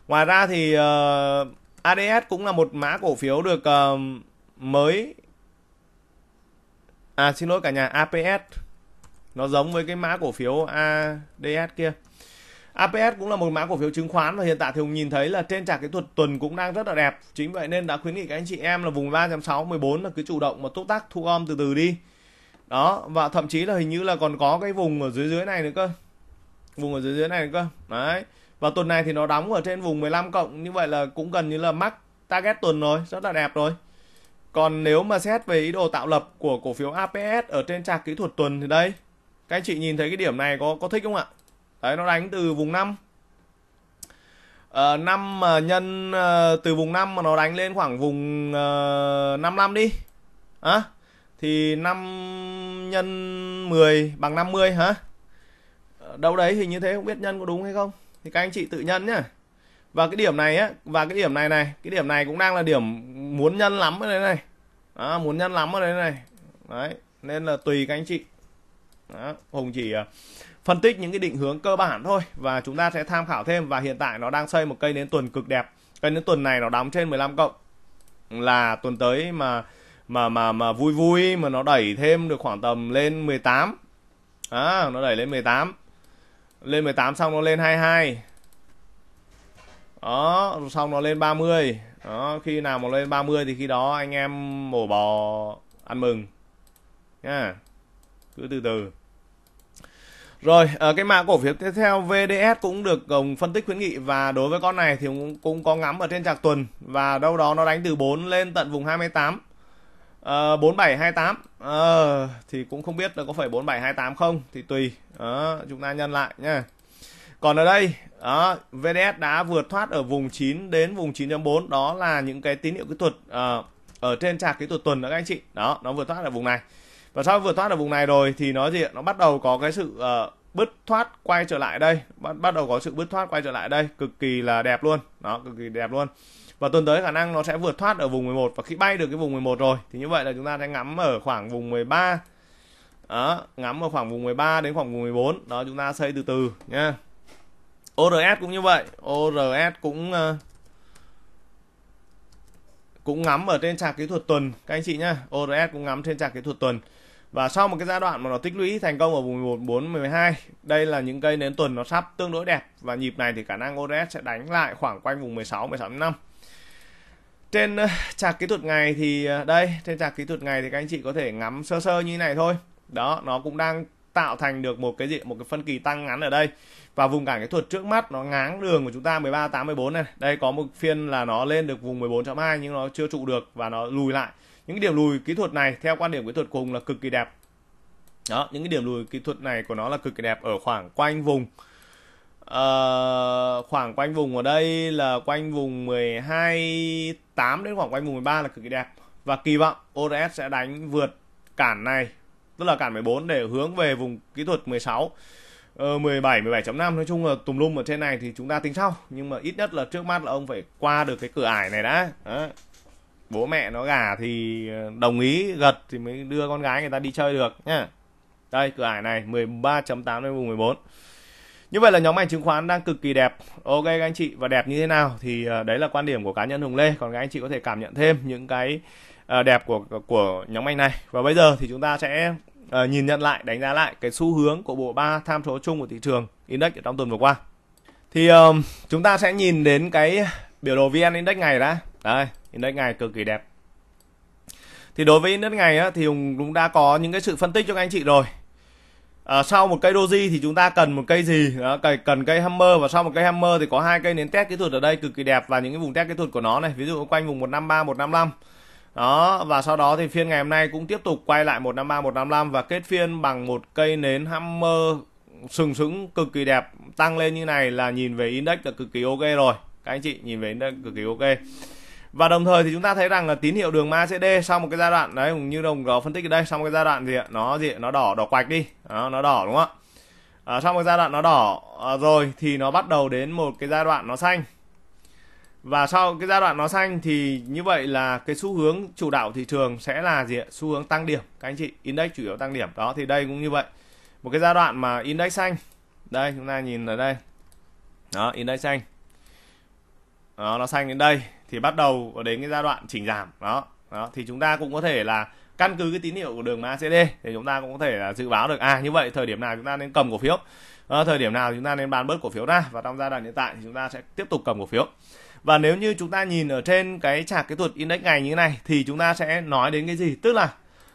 ngoài ra thì uh, ADS cũng là một mã cổ phiếu được uh, mới à xin lỗi cả nhà APS nó giống với cái mã cổ phiếu ADS kia APS cũng là một mã cổ phiếu chứng khoán và hiện tại thì ông nhìn thấy là trên trạng kỹ thuật tuần cũng đang rất là đẹp. Chính vậy nên đã khuyến nghị các anh chị em là vùng 3.6, 14 là cứ chủ động mà tốt tác thu gom từ từ đi. Đó, và thậm chí là hình như là còn có cái vùng ở dưới dưới này nữa cơ. Vùng ở dưới dưới này nữa cơ. Đấy. Và tuần này thì nó đóng ở trên vùng 15 cộng như vậy là cũng gần như là mắc target tuần rồi, rất là đẹp rồi. Còn nếu mà xét về ý đồ tạo lập của cổ phiếu APS ở trên trang kỹ thuật tuần thì đây. Các anh chị nhìn thấy cái điểm này có có thích không ạ? Đấy nó đánh từ vùng 5. Ờ, 5 mà nhân ờ, từ vùng 5 mà nó đánh lên khoảng vùng uh, ờ, 55 đi. Hả? À, thì 5 nhân 10 bằng 50 hả? Ờ, đâu đấy hình như thế không biết nhân có đúng hay không? Thì các anh chị tự nhân nhá và cái điểm này á và cái điểm này này cái điểm này cũng đang là điểm muốn nhân lắm ở đây này đó, muốn nhân lắm ở đây này đấy nên là tùy các anh chị đó, hùng chỉ à, phân tích những cái định hướng cơ bản thôi và chúng ta sẽ tham khảo thêm và hiện tại nó đang xây một cây đến tuần cực đẹp cây đến tuần này nó đóng trên 15 cộng là tuần tới mà mà mà mà vui vui mà nó đẩy thêm được khoảng tầm lên 18 tám à, nó đẩy lên 18 lên 18 xong nó lên 22 đó xong nó lên 30 đó khi nào mà lên 30 thì khi đó anh em mổ bò ăn mừng nha cứ từ từ rồi ờ, cái mã cổ phiếu tiếp theo VDS cũng được ông ờ, phân tích khuyến nghị và đối với con này thì cũng cũng có ngắm ở trên chạc tuần và đâu đó nó đánh từ 4 lên tận vùng 28 à, 4728 à, thì cũng không biết là có phải 4728 không thì tùy à, chúng ta nhân lại nha còn ở đây đó, VDS đã vượt thoát ở vùng 9 đến vùng 9.4 đó là những cái tín hiệu kỹ thuật uh, ở trên trạc kỹ thuật tuần đó các anh chị đó nó vượt thoát ở vùng này và sau vượt thoát ở vùng này rồi thì nó gì nó bắt đầu có cái sự uh, bứt thoát quay trở lại đây bắt, bắt đầu có sự bứt thoát quay trở lại đây cực kỳ là đẹp luôn đó cực kỳ đẹp luôn và tuần tới khả năng nó sẽ vượt thoát ở vùng 11 và khi bay được cái vùng 11 rồi thì như vậy là chúng ta sẽ ngắm ở khoảng vùng 13 đó, ngắm ở khoảng vùng 13 đến khoảng vùng 14 đó chúng ta xây từ từ nhá ORS cũng như vậy ORS cũng uh, cũng ngắm ở trên trạc kỹ thuật tuần các anh chị nhá ORS cũng ngắm trên trạc kỹ thuật tuần và sau một cái giai đoạn mà nó tích lũy thành công ở vùng 11, 4, 12 Đây là những cây nến tuần nó sắp tương đối đẹp Và nhịp này thì khả năng ORS sẽ đánh lại khoảng quanh vùng 16, 16 năm Trên ờ, trạc kỹ thuật ngày thì ờ, đây Trên trạc kỹ thuật ngày thì các anh chị có thể ngắm sơ sơ như thế này thôi Đó, nó cũng đang tạo thành được một cái gì một cái phân kỳ tăng ngắn ở đây và vùng cản kỹ thuật trước mắt nó ngáng đường của chúng ta 13 84 này đây có một phiên là nó lên được vùng 14.2 nhưng nó chưa trụ được và nó lùi lại những cái điểm lùi kỹ thuật này theo quan điểm kỹ thuật cùng là cực kỳ đẹp đó những cái điểm lùi kỹ thuật này của nó là cực kỳ đẹp ở khoảng quanh vùng uh, khoảng quanh vùng ở đây là quanh vùng 12 8 đến khoảng quanh vùng 13 là cực kỳ đẹp và kỳ vọng ODS sẽ đánh vượt cản này tức là cản 14 để hướng về vùng kỹ thuật 16 17 17.5 nói chung là tùm lum ở trên này thì chúng ta tính sau nhưng mà ít nhất là trước mắt là ông phải qua được cái cửa ải này đã Đó. bố mẹ nó gà thì ờ, đồng ý gật thì mới đưa con gái người ta đi chơi được nhá đây cửa ải này 13.8 đến vùng 14 như vậy là nhóm ngành chứng khoán đang cực kỳ đẹp ok các anh chị và đẹp như thế nào thì ờ, đấy là quan điểm của cá nhân hùng lê còn các anh chị có thể cảm nhận thêm những cái ờ, đẹp của của nhóm ngành này và bây giờ thì chúng ta sẽ uh, nhìn nhận lại đánh giá lại cái xu hướng của bộ ba tham số chung của thị trường index ở trong tuần vừa qua thì uh, chúng ta sẽ nhìn đến cái biểu đồ vn index ngày đã đây index ngày cực kỳ đẹp thì đối với index ngày á, thì hùng cũng đã có những cái sự phân tích cho các anh chị rồi à, sau một cây doji thì chúng ta cần một cây gì đó, cần cây hammer và sau một cây hammer thì có hai cây nến test kỹ thuật ở đây cực kỳ đẹp và những cái vùng test kỹ thuật của nó này ví dụ quanh vùng 153 155 đó và sau đó thì phiên ngày hôm nay cũng tiếp tục quay lại 153 155 và kết phiên bằng một cây nến hammer sừng sững cực kỳ đẹp tăng lên như này là nhìn về index là cực kỳ ok rồi các anh chị nhìn về index cực kỳ ok và đồng thời thì chúng ta thấy rằng là tín hiệu đường MACD sau một cái giai đoạn đấy như đồng có phân tích ở đây sau một cái giai đoạn gì ạ nó gì nó đỏ đỏ quạch đi đó, nó đỏ đúng không ạ à, sau một giai đoạn nó đỏ à, rồi thì nó bắt đầu đến một cái giai đoạn nó xanh và sau cái giai đoạn nó xanh thì như vậy là cái xu hướng chủ đạo thị trường sẽ là gì ạ xu hướng tăng điểm các anh chị index chủ yếu tăng điểm đó thì đây cũng như vậy một cái giai đoạn mà index xanh đây chúng ta nhìn ở đây đó index xanh đó, nó xanh đến đây thì bắt đầu đến cái giai đoạn chỉnh giảm đó đó thì chúng ta cũng có thể là căn cứ cái tín hiệu của đường MACD thì chúng ta cũng có thể là dự báo được à như vậy thời điểm nào chúng ta nên cầm cổ phiếu à, thời điểm nào chúng ta nên bán bớt cổ phiếu ra và trong giai đoạn hiện tại thì chúng ta sẽ tiếp tục cầm cổ phiếu và nếu như chúng ta nhìn ở trên cái chart kỹ thuật index ngày như thế này thì chúng ta sẽ nói đến cái gì tức là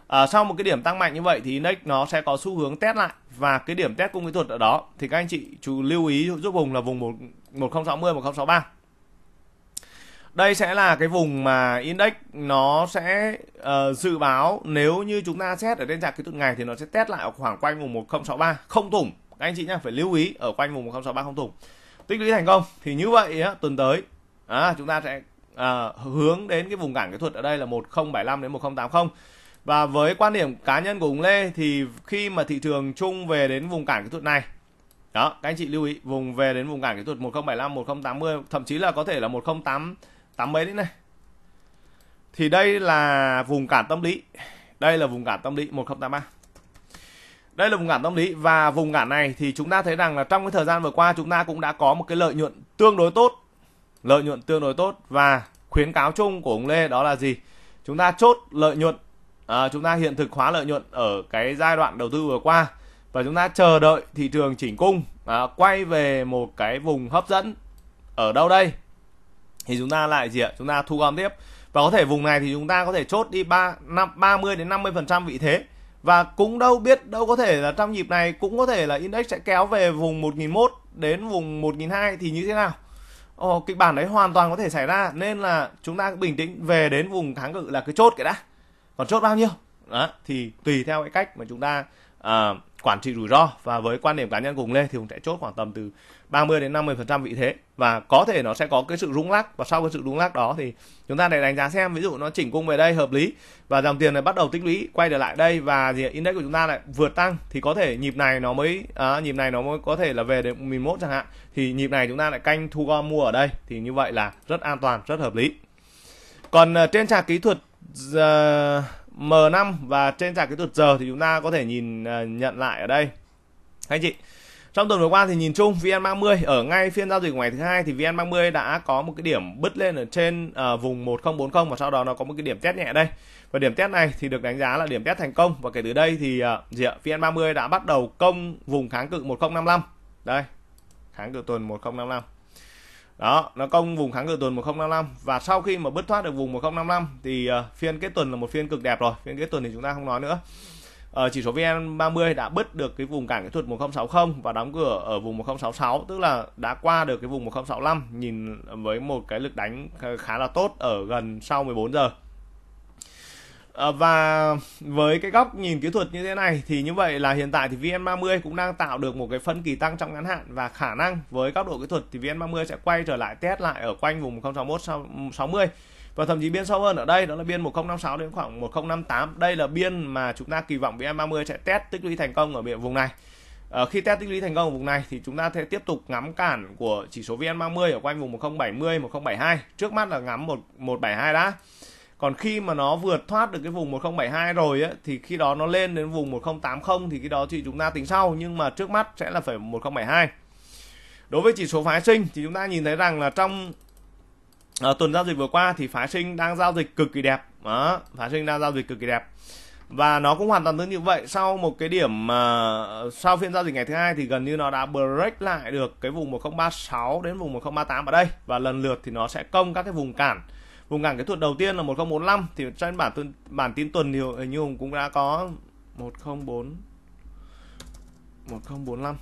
à, sau một cái điểm tăng mạnh như vậy thì index nó sẽ có xu hướng test lại và cái điểm test cung kỹ thuật ở đó thì các anh chị chú lưu ý giúp vùng là vùng 1 1060 1063 đây sẽ là cái vùng mà index nó sẽ uh, dự báo nếu như chúng ta xét ở trên chart kỹ thuật ngày thì nó sẽ test lại ở khoảng quanh vùng 1063 không thủng các anh chị nhá phải lưu ý ở quanh vùng 1063 không thủng tích lũy thành công thì như vậy á, tuần tới à, chúng ta sẽ à, hướng đến cái vùng cản kỹ thuật ở đây là 1075 đến 1080 và với quan điểm cá nhân của ông Lê thì khi mà thị trường chung về đến vùng cản kỹ thuật này đó các anh chị lưu ý vùng về đến vùng cản kỹ thuật 1075 1080 thậm chí là có thể là 108 tám mấy đấy này thì đây là vùng cản tâm lý đây là vùng cản tâm lý 1083 đây là vùng cản tâm lý và vùng cản này thì chúng ta thấy rằng là trong cái thời gian vừa qua chúng ta cũng đã có một cái lợi nhuận tương đối tốt lợi nhuận tương đối tốt và khuyến cáo chung của ông Lê đó là gì? Chúng ta chốt lợi nhuận, à, chúng ta hiện thực hóa lợi nhuận ở cái giai đoạn đầu tư vừa qua và chúng ta chờ đợi thị trường chỉnh cung à, quay về một cái vùng hấp dẫn ở đâu đây? Thì chúng ta lại gì ạ? Chúng ta thu gom tiếp và có thể vùng này thì chúng ta có thể chốt đi ba năm ba mươi đến 50% vị thế và cũng đâu biết đâu có thể là trong nhịp này cũng có thể là index sẽ kéo về vùng một 1001 đến vùng một 1002 thì như thế nào Ồ, kịch bản đấy hoàn toàn có thể xảy ra nên là chúng ta bình tĩnh về đến vùng kháng cự là cứ chốt cái đã. Còn chốt bao nhiêu? Đó, thì tùy theo cái cách mà chúng ta uh, quản trị rủi ro và với quan điểm cá nhân cùng Lê thì cũng sẽ chốt khoảng tầm từ 30 đến 50% vị thế và có thể nó sẽ có cái sự rung lắc và sau cái sự rung lắc đó thì chúng ta để đánh giá xem ví dụ nó chỉnh cung về đây hợp lý và dòng tiền này bắt đầu tích lũy quay trở lại đây và gì index của chúng ta lại vượt tăng thì có thể nhịp này nó mới à, nhịp này nó mới có thể là về đến 11 chẳng hạn thì nhịp này chúng ta lại canh thu gom mua ở đây thì như vậy là rất an toàn rất hợp lý còn à, trên trà kỹ thuật à, M5 và trên trà kỹ thuật giờ thì chúng ta có thể nhìn à, nhận lại ở đây anh chị trong tuần vừa qua thì nhìn chung VN30 ở ngay phiên giao dịch ngày thứ hai thì VN30 đã có một cái điểm bứt lên ở trên uh, vùng 1040 và sau đó nó có một cái điểm test nhẹ đây. Và điểm test này thì được đánh giá là điểm test thành công và kể từ đây thì uh, gì ạ? VN30 đã bắt đầu công vùng kháng cự 1055. Đây. Kháng cự tuần 1055. Đó, nó công vùng kháng cự tuần 1055 và sau khi mà bứt thoát được vùng 1055 thì uh, phiên kết tuần là một phiên cực đẹp rồi. Phiên kết tuần thì chúng ta không nói nữa. Ờ, chỉ số VN30 đã bứt được cái vùng cản kỹ thuật 1060 và đóng cửa ở vùng 1066 tức là đã qua được cái vùng 1065 nhìn với một cái lực đánh khá là tốt ở gần sau 14 giờ ờ, và với cái góc nhìn kỹ thuật như thế này thì như vậy là hiện tại thì VN30 cũng đang tạo được một cái phân kỳ tăng trong ngắn hạn và khả năng với góc độ kỹ thuật thì VN30 sẽ quay trở lại test lại ở quanh vùng 061 60 và thậm chí biên sâu hơn ở đây đó là biên 1056 đến khoảng 1058 đây là biên mà chúng ta kỳ vọng VN30 sẽ test tích lũy thành công ở biên vùng này ở khi test tích lũy thành công ở vùng này thì chúng ta sẽ tiếp tục ngắm cản của chỉ số VN30 ở quanh vùng 1070 1072 trước mắt là ngắm 1172 đã còn khi mà nó vượt thoát được cái vùng 1072 rồi ấy, thì khi đó nó lên đến vùng 1080 thì cái đó thì chúng ta tính sau nhưng mà trước mắt sẽ là phải 1072 đối với chỉ số phái sinh thì chúng ta nhìn thấy rằng là trong à, tuần giao dịch vừa qua thì phái sinh đang giao dịch cực kỳ đẹp đó phái sinh đang giao dịch cực kỳ đẹp và nó cũng hoàn toàn tương tự như vậy sau một cái điểm uh, sau phiên giao dịch ngày thứ hai thì gần như nó đã break lại được cái vùng 1036 đến vùng 1038 ở đây và lần lượt thì nó sẽ công các cái vùng cản vùng cản cái thuật đầu tiên là 1045 thì trên bản bản tin tuần thì hình như hùng cũng đã có 104 1045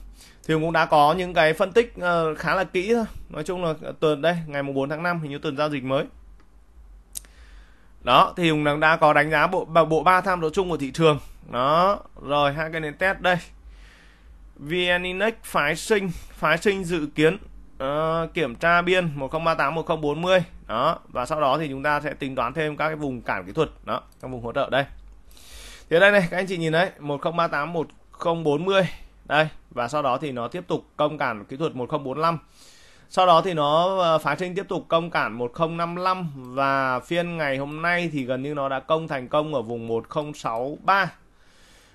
thì cũng đã có những cái phân tích ờ, khá là kỹ thôi nói chung là tuần đây ngày mùng 4 tháng 5 hình như tuần giao dịch mới đó thì Hùng đã có đánh giá bộ bộ ba tham độ chung của thị trường đó rồi hai cái nền test đây VN Index phái sinh phái sinh dự kiến uh, kiểm tra biên 1038 1040 đó và sau đó thì chúng ta sẽ tính toán thêm các cái vùng cản kỹ thuật đó các vùng hỗ trợ đây thì đây này các anh chị nhìn đấy 1038 1040 đây và sau đó thì nó tiếp tục công cản kỹ thuật 1045 sau đó thì nó ờ, phá trinh tiếp tục công cản 1055 và phiên ngày hôm nay thì gần như nó đã công thành công ở vùng 1063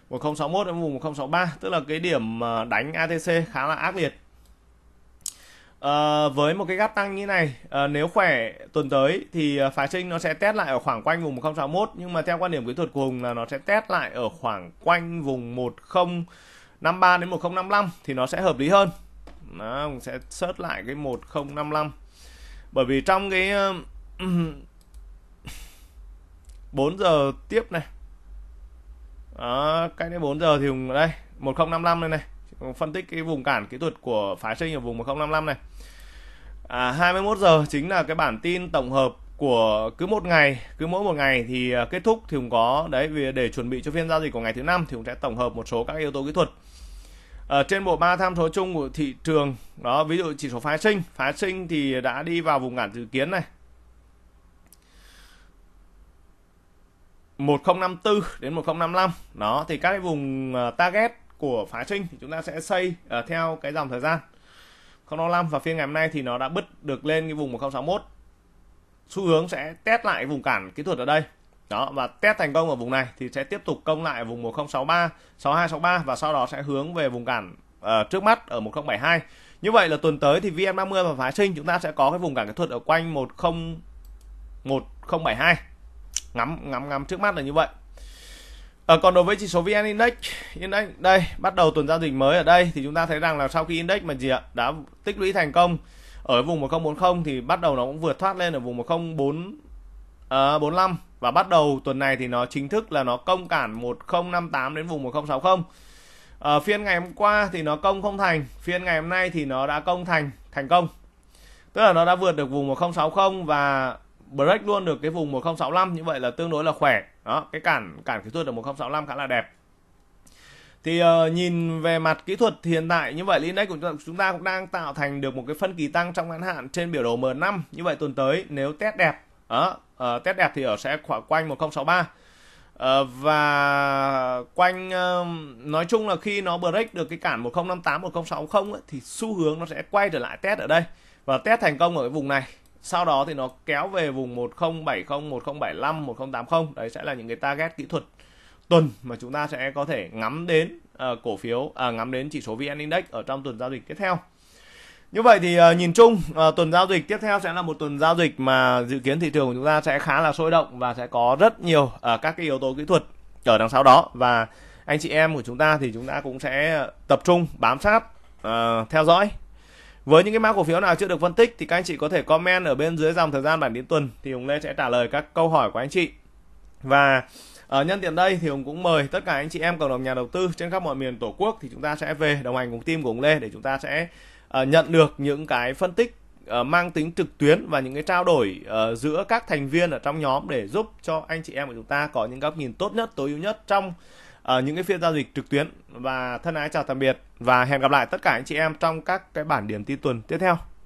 1061 đến vùng 1063 tức là cái điểm ờ, đánh ATC khá là ác liệt à, với một cái gap tăng như này à, nếu khỏe tuần tới thì phá trinh nó sẽ test lại ở khoảng quanh vùng 1061 nhưng mà theo quan điểm kỹ thuật của Hùng là nó sẽ test lại ở khoảng quanh vùng 10 53 đến 1055 thì nó sẽ hợp lý hơn nó sẽ search lại cái 1055 bởi vì trong cái 4 um, giờ tiếp này đó, cách đến 4 giờ thì ở đây 1055 đây này phân tích cái vùng cản kỹ thuật của phái sinh ở vùng 1055 này à, 21 giờ chính là cái bản tin tổng hợp của cứ một ngày cứ mỗi một ngày thì à, kết thúc thì cũng có đấy vì để chuẩn bị cho phiên giao dịch của ngày thứ năm thì cũng sẽ tổng hợp một số các yếu tố kỹ thuật ở ờ, trên bộ ba tham số chung của thị trường đó ví dụ chỉ số phái sinh phái sinh thì đã đi vào vùng cản dự kiến này 1054 đến 1055 đó thì các cái vùng à, target của phái sinh thì chúng ta sẽ xây à, theo cái dòng thời gian 055 và phiên ngày hôm nay thì nó đã bứt được lên cái vùng 1061 xu hướng sẽ test lại vùng cản kỹ thuật ở đây đó và test thành công ở vùng này thì sẽ tiếp tục công lại vùng 1063 6263 và sau đó sẽ hướng về vùng cản uh, trước mắt ở 1072 như vậy là tuần tới thì VN50 và phái sinh chúng ta sẽ có cái vùng cản kỹ thuật ở quanh 10 1072 ngắm ngắm ngắm trước mắt là như vậy À, còn đối với chỉ số VN Index, Index đây bắt đầu tuần giao dịch mới ở đây thì chúng ta thấy rằng là sau khi Index mà gì ạ đã tích lũy thành công ở vùng 1040 thì bắt đầu nó cũng vượt thoát lên ở vùng 104 uh, 45 và bắt đầu tuần này thì nó chính thức là nó công cản 1058 đến vùng 1060 ở ờ, phiên ngày hôm qua thì nó công không thành phiên ngày hôm nay thì nó đã công thành thành công tức là nó đã vượt được vùng 1060 và break luôn được cái vùng 1065 như vậy là tương đối là khỏe đó cái cản cản kỹ thuật ở 1065 khá là đẹp thì uh, nhìn về mặt kỹ thuật thì hiện tại như vậy Linex của chúng ta cũng đang tạo thành được một cái phân kỳ tăng trong ngắn hạn trên biểu đồ M5 như vậy tuần tới nếu test đẹp đó, ờ, uh, ờ, test đẹp thì ở sẽ khoảng quanh 1063 Uh, và quanh uh, nói chung là khi nó break được cái cản 1058 1060 ấy, thì xu hướng nó sẽ quay trở lại test ở đây và test thành công ở cái vùng này sau đó thì nó kéo về vùng 1070 1075 1080 đấy sẽ là những cái target kỹ thuật tuần mà chúng ta sẽ có thể ngắm đến uh, cổ phiếu uh, ngắm đến chỉ số VN Index ở trong tuần giao dịch tiếp theo. Như vậy thì uh, nhìn chung uh, tuần giao dịch tiếp theo sẽ là một tuần giao dịch mà dự kiến thị trường của chúng ta sẽ khá là sôi động và sẽ có rất nhiều uh, các cái yếu tố kỹ thuật ở đằng sau đó và anh chị em của chúng ta thì chúng ta cũng sẽ tập trung bám sát uh, theo dõi với những cái mã cổ phiếu nào chưa được phân tích thì các anh chị có thể comment ở bên dưới dòng thời gian bản tin tuần thì Hùng Lê sẽ trả lời các câu hỏi của anh chị. Và À, nhân tiện đây thì Hùng cũng mời tất cả anh chị em cộng đồng nhà đầu tư trên khắp mọi miền Tổ quốc thì chúng ta sẽ về đồng hành cùng team của ông Lê để chúng ta sẽ uh, nhận được những cái phân tích uh, mang tính trực tuyến và những cái trao đổi uh, giữa các thành viên ở trong nhóm để giúp cho anh chị em của chúng ta có những góc nhìn tốt nhất, tối ưu nhất trong uh, những cái phiên giao dịch trực tuyến và thân ái chào tạm biệt và hẹn gặp lại tất cả anh chị em trong các cái bản điểm tin tuần tiếp theo.